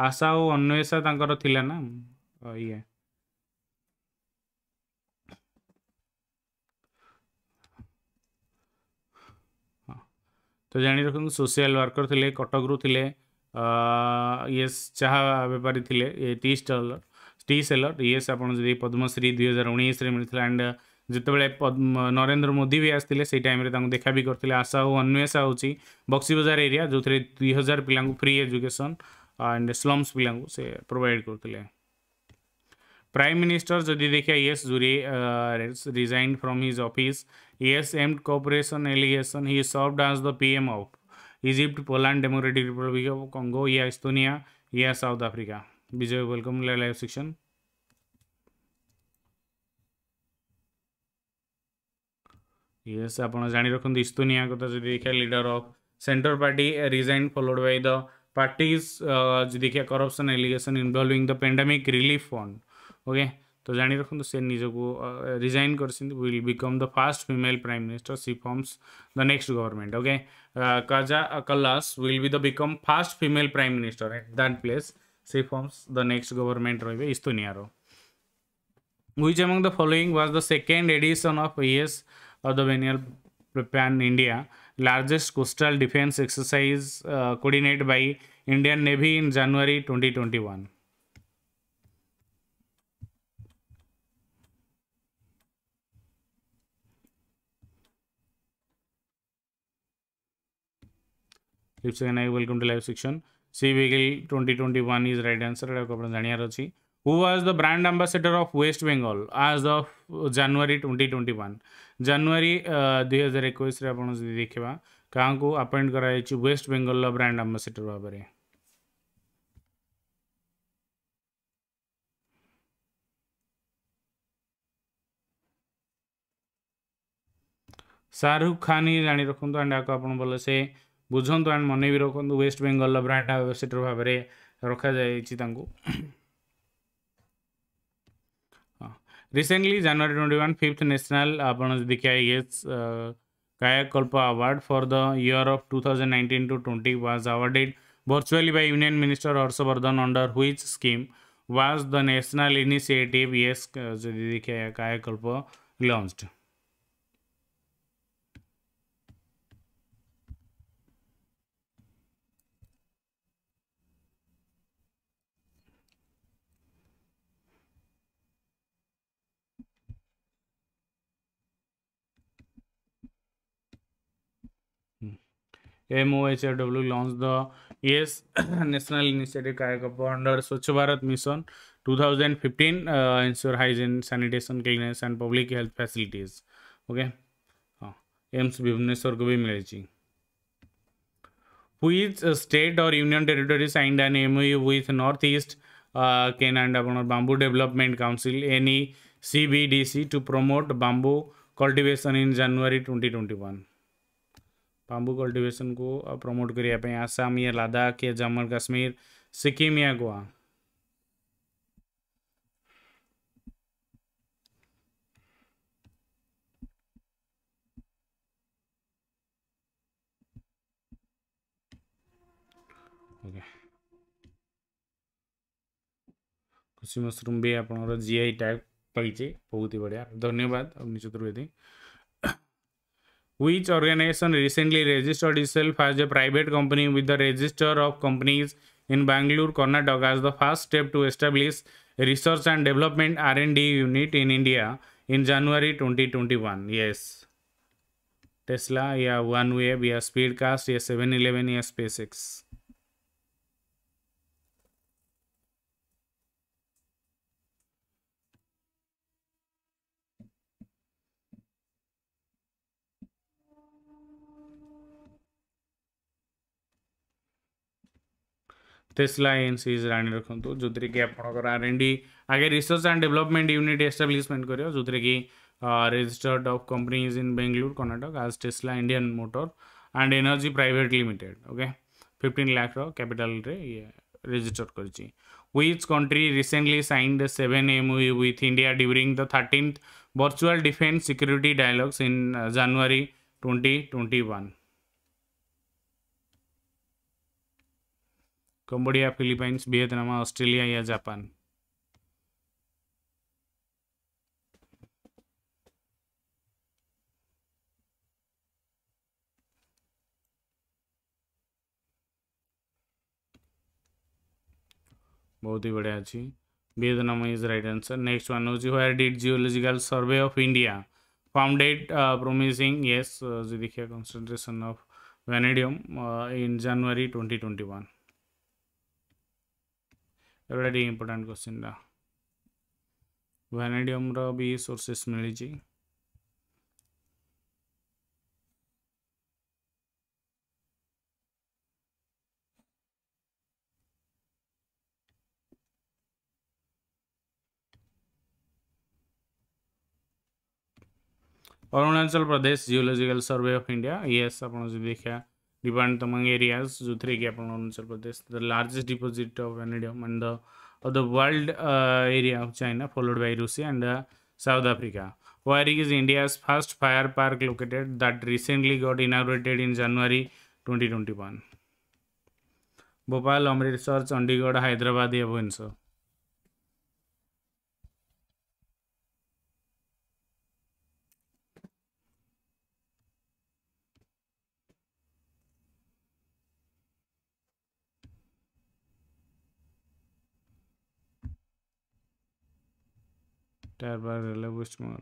आशा और अन्वेषा तर ये हाँ। तो जा रख सोशियाल वर्कर थे कटक रू थे ये चाह बेपारी थे ये टी स्टलर स्टी सेलर ये आपड़ी पद्मश्री दुई हजार उन्नीस मिले एंड जिते पद्म नरेन्द्र मोदी भी आसते से टाइम देखा भी करते आशा और अन्वेषा हो बक्सी बजार एरिया जो थे दुई हजार पिला फ्री एजुकेशन एंड स्लम्स पिला प्रोवैड करते प्राइम मिनिस्टर जदि देखिए ये Juri resign from his office as amid corruption allegation he served as the PM of Egypt Poland Democratic Republic of Congo या इस्तोनिया या South Africa Vijay welcome live section yes आप जान रखते Estonia कथा जो देखिए leader of Centre Party resign followed by the party's जो देखिए corruption allegation involving the pandemic relief fund okay तो जाणी रखते सी निजी resign will become the first female prime minister she forms the next government okay Kaja Kallas will be the become first female prime minister at that place She forms the next government to Estoniaro. Which among the following was the second edition of ES of the Venial Pan India, largest coastal defense exercise uh, coordinated by Indian Navy in January 2021. It's again I welcome to live section. Sea vigil twenty twenty one is right answer आपको जानवर अच्छी who was the brand ambassador of West Bengal as of January twenty twenty one जानुरी दुई हजार एक आपड़ देखा क्या को अपॉइंट कराई वेस्ट बेंगल ब्रांड आंबासेडर भाव में शाहरुख खान ही जाणी रखुद एंड आपको भले बुझंतु एंड मन भी रखु वेस्ट बेंगल ब्रांड आंबासीडर भाव में रखा जा recently January twenty one fifth national देखिए ये Kayakalp award for the year of two thousand nineteen to twenty was awarded virtually by union minister Harshvardhan under which scheme was the national initiative ये देखिए Kayakalp launched M O H R W launch the yes national initiative under swachh bharat mission 2015 ensure hygiene hygiene cleanliness and public health health okay हाँ AIIMS Bhubaneswar को भी मिली which state और union territory signed an M U with East cane and अपन bamboo development council N E C B D C to promote bamboo cultivation in January twenty twenty one bamboo cultivation को promote करने आसाम या लद्दाख या जम्मू काश्मीर सिक्किम या गोवा खुशी mushroom भी आप जी I tag पाई बहुत ही बढ़िया धन्यवाद Avani Chaturvedi Which organization recently registered itself as a private company with the Register of Companies in Bangalore, Karnataka as the first step to establish a research and development R&D unit in India in January 2021. Yes. Tesla, yeah, OneWeb, yeah, Speedcast, yeah, 7-Eleven, yeah, SpaceX. Tesla an is राणी रखु जो थी कि आपर R and D आगे research and development unit establishment कर जो थी कि registered of companies in Bangalore Karnataka as Tesla Indian motor and energy private limited okay fifteen lakh capital register कर which country recently signed the seven M with India during the thirteenth virtual defence security dialogues in January twenty twenty one Cambodia Philippines Vietnam Australia या Japan बहुत ही बढ़िया अच्छी Vietnam is right answer next one हूँ where did geological survey of India found promising yes जी देखिए concentration of vanadium in January 2021 already important question रहा vanadium रो भी सोर्सेस मिली जी Arunachal Pradesh geological survey of India ये आप देखा dependent among areas Zuthre gap on Arunachal Pradesh, the largest deposit of vanadium and the of the world uh, area of China, followed by Russia and uh, South Africa. Waring is India's first fire park located that recently got inaugurated in January 2021. Bhopal, Amritsar, Chandigarh, Hyderabad, Bhubaneswar. टायर बार railway West Bengal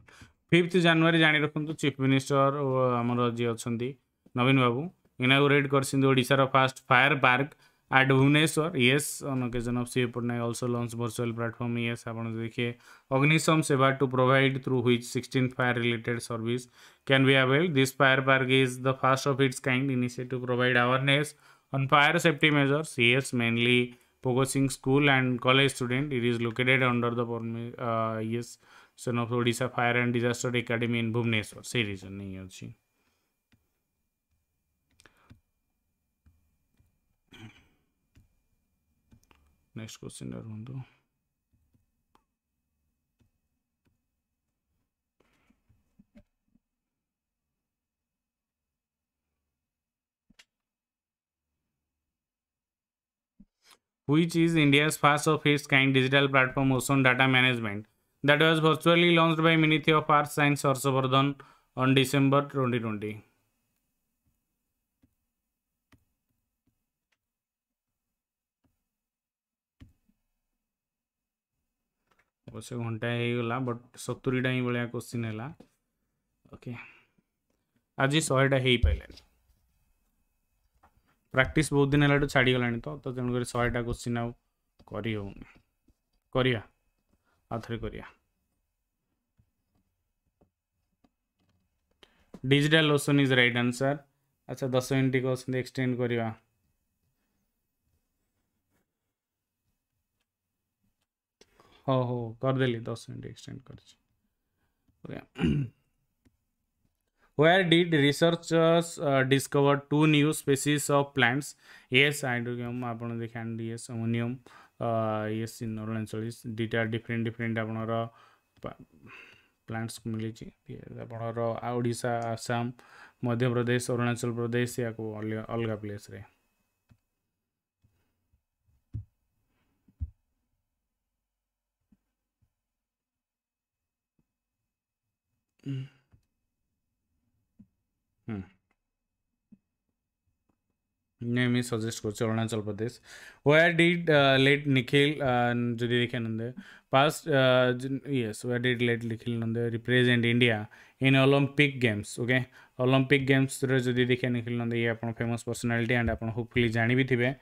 fifth January जाणी रखु chief minister आम जी अच्छा Naveen Babu inaugurate कर first fire park at Bhubaneswar yes on occasion of सी Patnaik also launch virtual platform ये आप देखिए Agnishama Seva to provide through which sixteen fire related service can be avail this fire park is the first of its kind initiative provide awareness on fire safety measures yes mainly Pogo Singh School and College student. It is located under the uh, yes, son of Odisha Fire and Disaster Academy in Bhubaneswar. ସେ reason, ହିଁ ଅଛି next question ରୁହନ୍ତୁ which is India's first of its kind digital platform ocean data management that was virtually launched by Ministry of Arts Science Harshavardhan on December 2020. ଅବଶ୍ୟ ଘଣ୍ଟା ହେଇଗଲା but ସତୁରିଟା ହିଁ ଭଳିଆ आज ହେଲା ଓକେ ଆଜି ही पहले प्राक्ट बहुत दिन है छाड़गला तो तो तेणुक शहेटा क्वेश्चन आउ कर digital ocean is right answer अच्छा दस मिनट कहते एक्सटेड करवा हो हो कर दस मिनट एक्सटेड कर where did researchers uh, discover two new species of plants yes hydrogium apan dekhandi yes ammonium uh, yes in oral solids data different different apanara plants miliji apanara odisha assam madhya pradesh arunachal pradesh ya ko alga place re नहीं मैं suggest कर अरुणाचल प्रदेश वो आर did late Nikhil जो देखे Nandy first yes वो आर did late Nikhil Nandy represent India in Olympic games okay Olympic games जो देखे निखिल नंदे ये आप फेमस पर्सनालीटी एंड आप होपफुली जान भी थे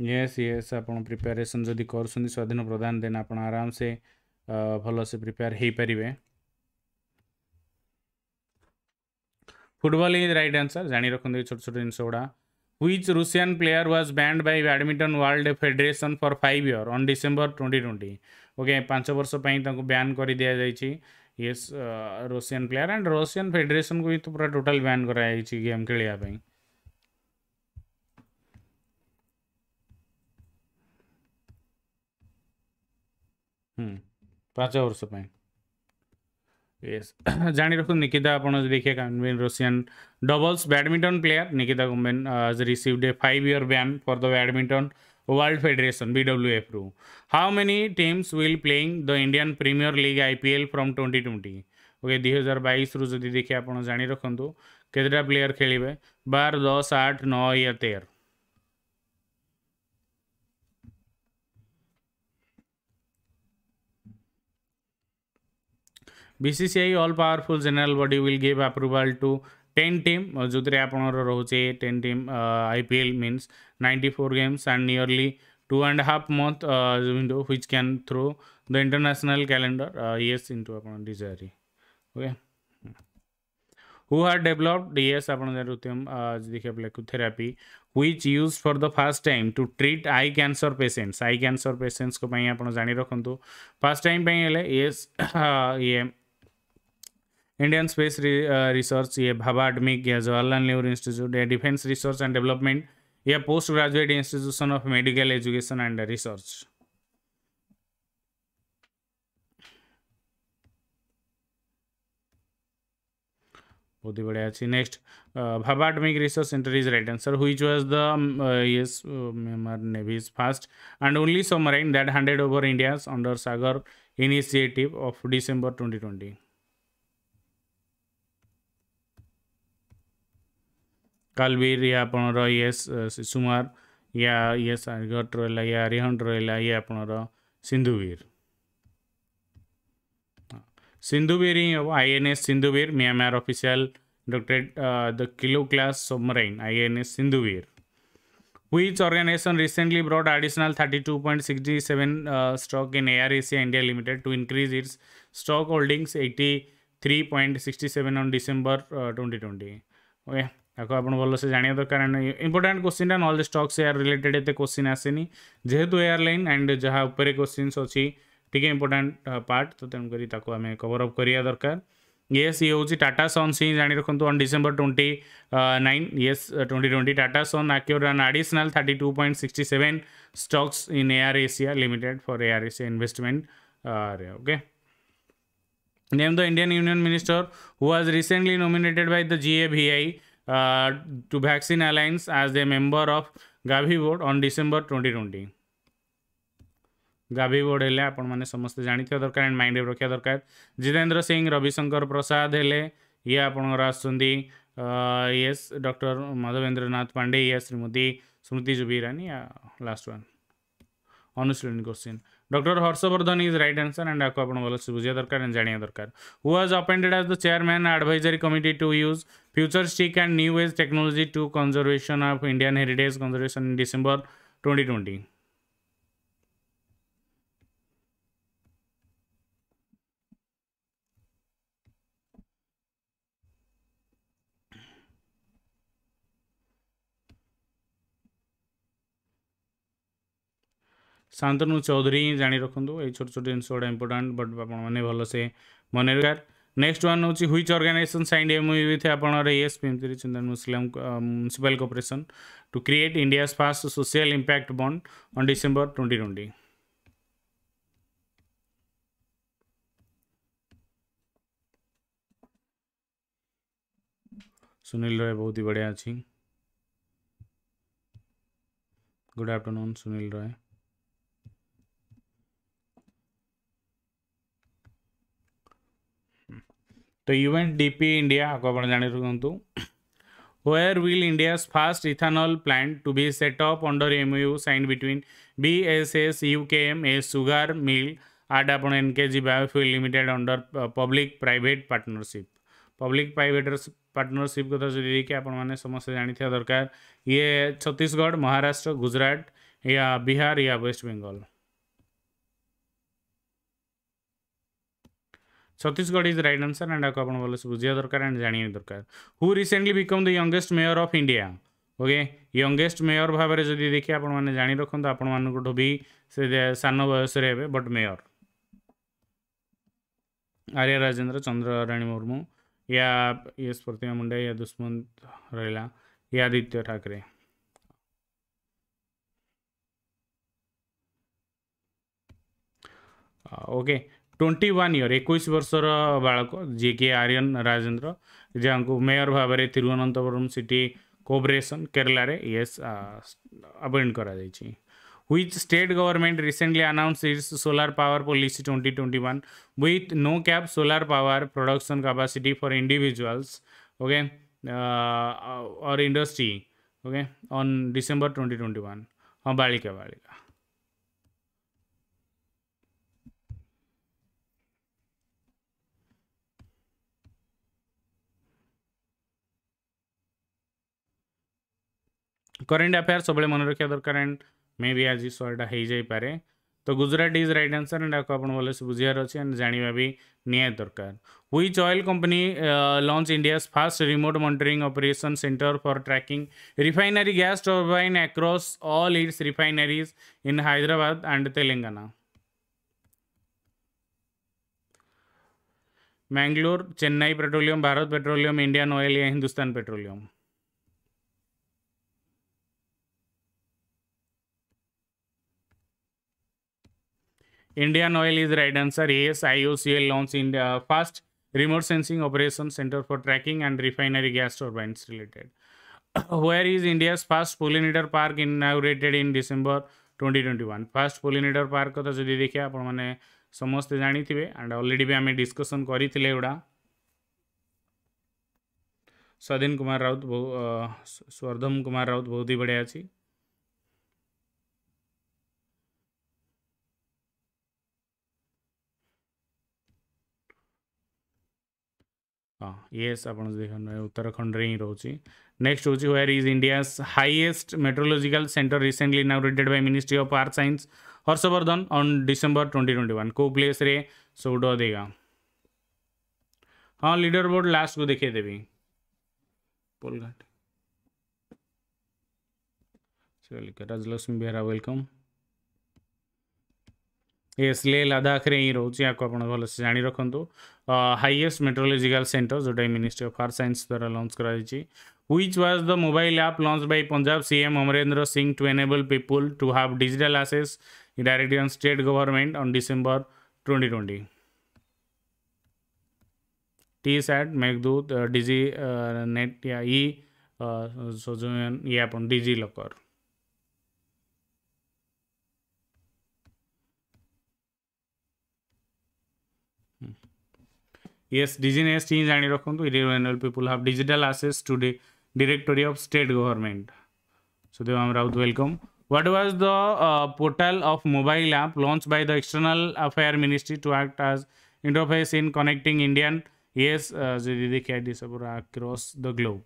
येस येस आप प्रिपेरेसन जो कर स्वाधीन प्रदान देन आप आराम से भल से प्रिपेयर हो पारे फुटबल इज रईट आंसर जाणी रखते छोट छोट जिन गुड़ा which Russian player was banned by badminton world federation for five year on December twenty twenty okay पांच वर्ष बैन कर दि जाइए ये Russian player and Russian federation को भी तो पूरा टोटाल बैन कर गेम खेल हम्म, पांच वर्ष पाई यस जानी रख निकिता आप देखिए कामबेन Russian doubles badminton player Nikita कुम्बेन uh, has received a five year ban for the badminton world federation B W F how many teams will playing the Indian premier league IPL from twenty twenty okay दुई हजार बैस रु जदि देखिए आप जाणी रखु केतटा player खेलें बार दस आठ नौ या तेरह BCCI all powerful general body will give approval to 10 team जोथिरे आपणर रोचे 10 team IPL means 94 games and nearly two and a half month uh, window which can throw the international calendar uh, yes into upon desire okay who had developed yes upon the rhythm uh, therapy which used for the first time to treat eye cancer patients eye cancer patients को पाई आपण जानि रखंतु first time पाई हेले yes ये Indian space research ये भाभाडमिक या Jawaharlal Nehru institute या defence research and development या post graduate institution of medical education and research बहुत ही बढ़िया अच्छी next Bhabha atomic research centre is right answer which was the yes मेमर navy is first and only so marine that hundred over India under Sagar initiative of December twenty twenty कालवीर या आपर शिशुमार या ये सारघट रहा या हरिहंट रहा ये आपर सिंधुवीर सिंधुवीर ही हम I N S Sindhuvir Myanmar official डक्टरेट the kilo class submarine I N S Sindhuvir which organisation recently bought additional thirty two point sixty seven stake in AirAsia India limited to increase its stake holdings eighty three point sixty seven on December twenty twenty ତାକୁ ଆପଣ ଭଲସେ ଜାଣିବା ଦରକାର important କୋଶ୍ଚିନ୍ଟା ନହେଲେ stock share related ଏତେ question ଆସେନି ଯେହେତୁ ଏୟାରଲାଇନ୍ ଆଣ୍ଡ ଯାହା ଉପରେ କୋଶ୍ଚିନ୍ସ ଅଛି ଟିକେ ଇମ୍ପୋର୍ଟାଣ୍ଟ ପାର୍ଟ ତ ତେଣୁକରି ତାକୁ ଆମେ କଭର୍ ଅପ୍ କରିବା ଦରକାର येस ये हूँ टाटा सन्स ही जाणी रखु अन् डिसेम्बर ट्वेंटी नाइन ये twenty twenty Tata son acquire an additional thirty two point sixty seven stakes in AirAsia limited for AirAsia investment okay name the Indian union minister who was recently nominated by the G A V I to uh, vaccine Alliance as a member of GAVI board on December twenty twenty GAVI board आपण समस्त जानिथे दरकार and mind रे रखिया दरकार जितेंद्र सिंह रविशंकर प्रसाद हेले ये आपण रासुंदी yes doctor Pandey या श्रीमती स्मृति जुबीरानी लास्ट वन अनुशीलन question doctor Harshvardhan is right answer and आपको भले से बुझा दरकार एंड जाना दरकार who was appointed as the chairman advisory committee to use future stick and new age technology to conservation of Indian heritage conservation in December twenty Shantanu Chaudhary ही जा रखु ये छोट छोट जिन गुटा इंपोर्टा बट आपने भल से मन रखार नेक्स्ट वन हूँ which organisation signed M U थे आपर चिंदन मुसलम municipal corporation to create India first social impact bond on December twenty twenty Sunil Roy बहुत ही बढ़िया अच्छी गुड आफ्टरनून सुनील रॉय तो यूएन डीपी इंडिया आपको आप जान रखु where will India first ethanol plant to be set up under U signed between B S S M A sugar mill आट आप NK biofuel limited under public private partnership public private partnership क्या जो देखिए आपने समस्त जानता दरकार ये छत्तीशगढ़ महाराष्ट्र गुजरात या बिहार या west Bengal Chhattisgarh is right answer and आपको आप बुझा दरकार एंड जाना दरकार who recently become the youngest mayor of India okay youngest mayor भाव में जब देखिए आपने जा रखुद आपण मूठ भी सान बयस बट मेयर आर्य राजेन्द्र चंद्र राणी मुर्मू या यश प्रतिमा मुंडा या दुष्मंत रहा या Aditya Thackeray okay okay. Twenty one year एक बर्षर बाड़क जी आर्यन राजेन्द्र जहाँ को मेयर भाव में तिरुवनंतपुरम सिटी कोबरेसन केरल रे यस अपॉइंट करा जाय state government recently announce its solar power policy 2021 with no cap solar power production capacity for individuals okay और इंडस्ट्री ओके ऑन डिसेंबर 2021 हां बालिका बालिका करेन्ट आफेयर सब मन रखा दरकार एंड मे भी आज सोटा हो जाए तो Gujarat is right answer and आपको आप भले से बुझार अच्छे एंड जाना भी निहत दरकार which oil company launch India first remote monitoring operation centre for tracking refinery gas turbine across all its refineries in Hyderabad and Telangana Mangalore Chennai petroleum Bharat petroleum Indian oil या Hindustan petroleum Indian Oil is right answer. Yes, IOCL launched India first remote sensing operation center for tracking and refinery gas turbines related. Where is India's first pollinator park inaugurated in December 2021? First pollinator park কথা যদি দেখি ଆପଣମାନେ ସମସ୍ତେ ଜାଣିଥିବେ and already ବି ଆମେ discussion କରିଥିଲେ ଏଗୁଡ଼ା स्वाधीन कुमार राउत स्वर्धम कुमार राउत बहुत ही बढ़िया अच्छी हाँ येस आप देख उत्तराखंड हिं रोचे नेक्स्ट हूँ where is India highest meteorological centre recently inaugurated by ministry of earth science Harshvardhan on December twenty twenty one को प्लेस रे हाँ लिडर बोर्ड लास्ट को देखेदेवी पोलघाट राजलक्ष्मी बेहरा वेलकम एस ले लदाखे हिं रोचे आपको भल से जा रखु हाइएस्ट मेट्रोलोजिकाल सेन्टर जोटा मिनिस्ट्री अफ फार सैंस द्वारा लंच कर व्विच व्वाज द मोबाइल आप launch by Punjab CM Amarinder Singh to enable people to have digital access direct on state government on December twenty twenty T sat Meghdoot digi net या E सोजन ये अपन digi locker Yes, Disney change and irregular people have digital access to the directory of state government. So Devam Raut, welcome. What was the uh, portal of mobile app launched by the External Affairs Ministry to act as interface in connecting Indian? Yes, uh, across the globe.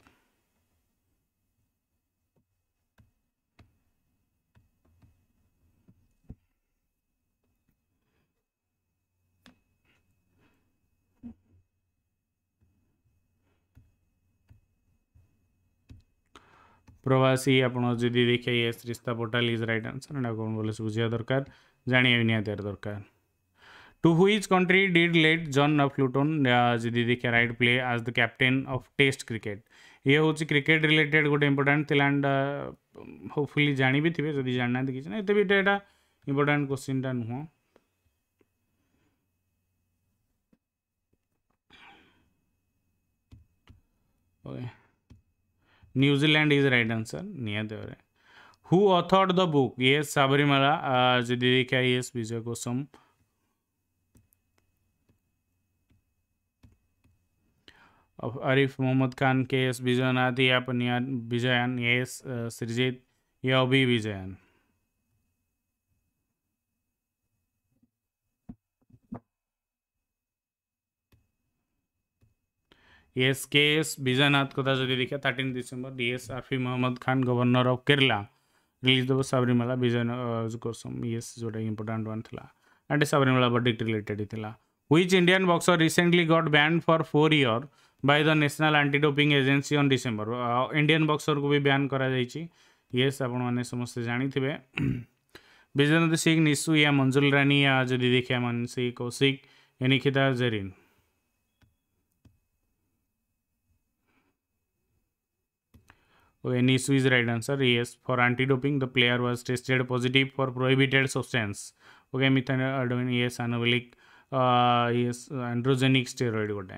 प्रवासी আপনার যদি দেখে yes Rishta portal is right answer এটা কোণ बुझा दरकार দরকার জাঁয়া নিহতি to which country did late Jan of Luton जी देखिए right play as the captain of test cricket ये हूँ क्रिकेट रिलेटेड गोटे इंपोर्टाट थी एंड होपफुली जाणी भी थे जदि जाना किसी ना ये भी इंपोर्टाट क्वेश्चन टा नुह okay okay. New Zealand is right answer निहतर हु अथर्ड द बुक ये साबरीमाला जी देखा ये विजय कौसम अरिफ मोहम्मद खान के एस विजयनाथ या विजयन एस सृजित या अभी Vijayan S K S Vijayanath कथा जो देखा thirteen December D S Arif Mohammed Khan governor of Kerala release the Sabarimala Vijay करसम इस जोटा इंपोर्टाट वन था एंड सबरीमाला बडिक्ट रिलेटेड ही which Indian boxer recently got banned for four year by the national anti doping agency on December Indian boxer को भी ब्यान करस आपने समस्ते जानते विजयनाथ सिंह निशु या मंजुल रानी या जदि देखिए मन सी कौशिक या जेरीन any Swiss right answer. Yes, for anti-doping, the player was tested positive for prohibited substance. Okay, methadone, yes, anabolic, uh, yes, androgenic steroid. What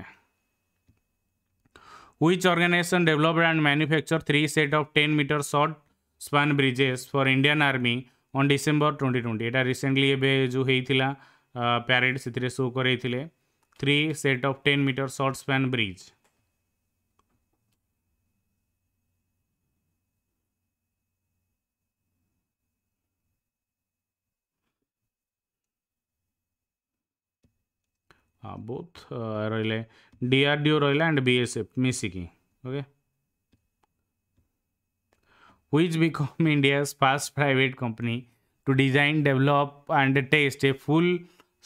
Which organization developed and manufactured three set of 10 meter short span bridges for Indian Army on December 2020? It recently ଏବେ जो ହେଇଥିଲା parade uh, ସେଥିରେ show କରେଇଥିଲେ three set of ten metre short span हाँ बहुत uh, रे R DO रहा and B BSF मिसिकी okay which become India first private company to design develop and test a full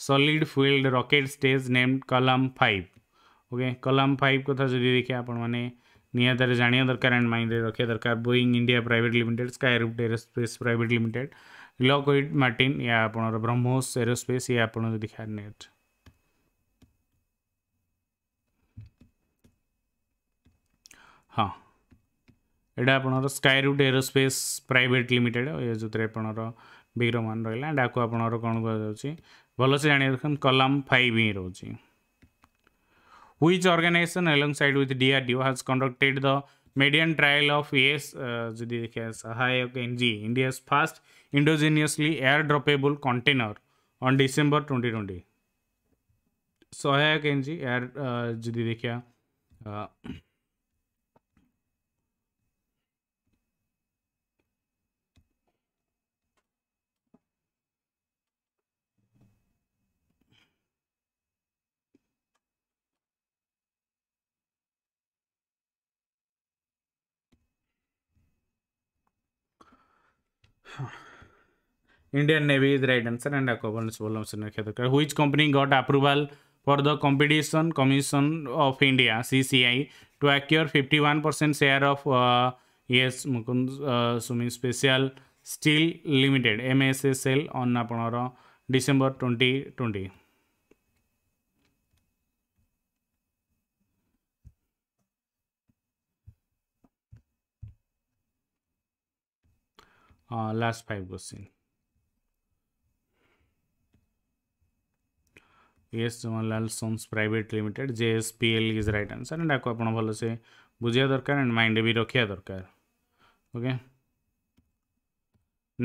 solid fuelled rocket stage named Kalam five okay Kalam five कथा जी देखिए आपने निहतर जाना दरकार एंड माइंड में रखा दरकार Boeing India private limited Skyroot aerospace private limited Lockheed Martin या आपर ब्रह्मोस एरोस्पेस ये आपड़ जो नेट हाँ यहाँ आपर Skyroot aerospace private limited ये जो थे आपर विग्रम रहा एंड आपको आपर कौन कह भल से जान कलम फाइव ही रोच which organisation along side with DR R D has conducted the maiden trial of ये जी देखिए Sahayak N G India's first indigenously air droppable container on December twenty twenty Sahayak N G air जी देखिए Indian navy is right answer and which company got approval for the competition commission of India CCI to acquire 51 percent share of यस Mukand Sumi special steel limited M S S L on आपंबर twenty twenty uh, last five question S Jawaharlal sons private limited J S P L is right answer and आपको आप भलसे बुझा दरकार and mind भी रखा दरकार okay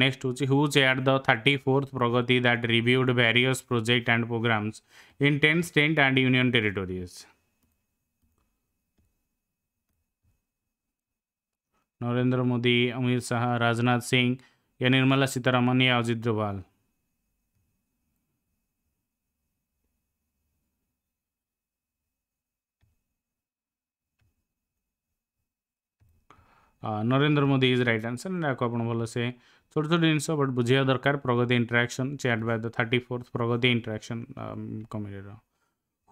next हूँ who's at the thirty fourth Pragati that reviewed various project and programmes in tenth state and union territories Narendra Modi Amit Shah Rajnath Singh या निर्मला सीतारामन या Ajit Doval Narendra Modi is right answer या भलेसे छोटे छोट जिनस बट बुझा दरकार Pragati interaction chair by the thirty fourth Pragati interaction committee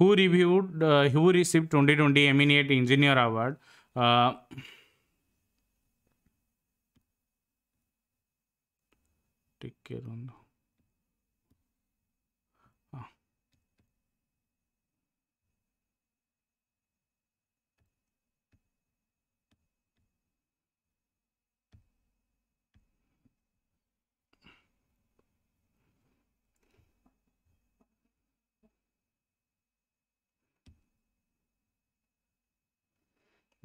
रू reviewed who receive twenty twenty eminent engineer award ಟಿಕ್ಕಿರೊಂದು हाँ।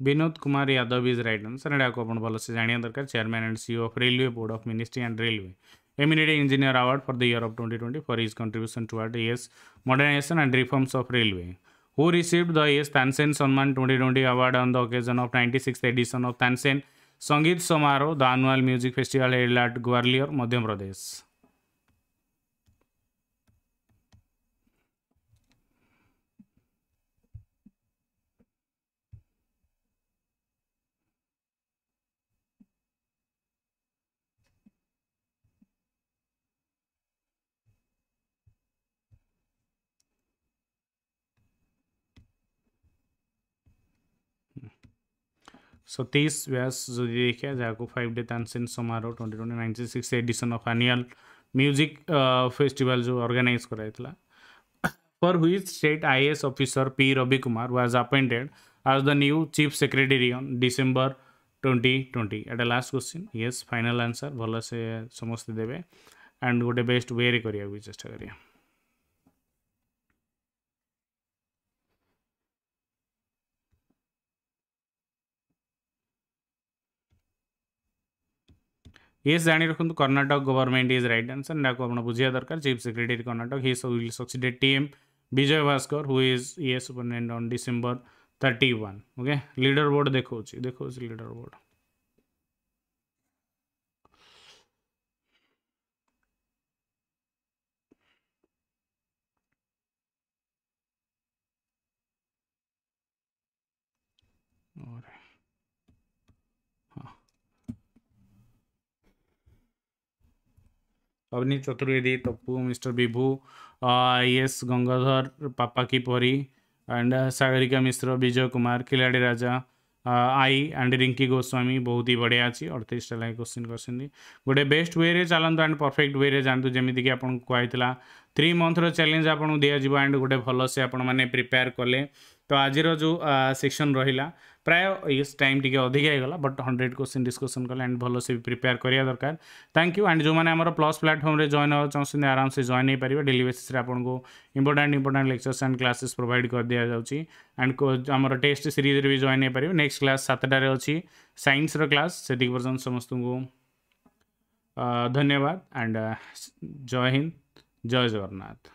Vinod Kumar Yadav is right answer एडाक भलसे जाना दरकार chairman and CEO of railway board of ministry and railway Eminent Engineer Award for the year of 2020 for his contribution toward AS modernization and reforms of railway. Who received the AS Tansen Samman 2020 award on the occasion of 96th edition of Tansen Sangeet Samaro, the annual music festival held at Gwalior, Madhya Pradesh. सो तेईस व्यास जो देखिए जहाँ को five day Tansen Samaroh twenty twenty ninety six edition of annual music festival जो organise कराइला for which state I S officer P Ravi Kumar was appointed as the new chief secretary on December twenty twenty एटा last question yes final answer भल से समस्ते देवे and गोटे best वे chest करिया ये जाणी रखु Karnataka government is right answer ना आप बुझा दरकार चिफ सेक्रेटरी कर्नाटक हि सब T M Vijay Bhaskar who is ये superannuated on December thirty okay leader board देखा देखा leader board Avni Chaturvedi Tappu mister Bibhu I S Gangadhar पापा की परी एंड सागरिका मिश्र विजय कुमार खिलाड़ी राजा आई एंड रिंकी गोस्वामी बहुत ही बढ़िया अच्छी अड़तीसटा लाइक क्वेश्चन कर गोटे बेस्ट वे रे एंड परफेक्ट वे रे जानतु जमीक आपको कही थ्री मंथर चैलेंज आपको दिज्व एंड गोटे भल से आपने प्रिपेयर कले तो आज जो सेक्शन रहा प्राय टाइम टी अधिकला बट हंड्रेड क्वेश्चन डिस्कसन कले एंड भल से भी प्रिपेयर करा दरकार थैंक यू एंड जो मैंने प्लस प्लाटफर्म्रे जइन होगा चाहते आराम से जॉन हो पारे डेली बेसीस आपको important important lectures and classes provide कर दि जाऊँच आमर टेस्ट सीरीज भी जॉन हो पारे नेक्स्ट क्लास सतटार अच्छी सैन्सर क्लास से पर्यटन समस्त को धन्यवाद एंड जय हिंद जय जगन्नाथ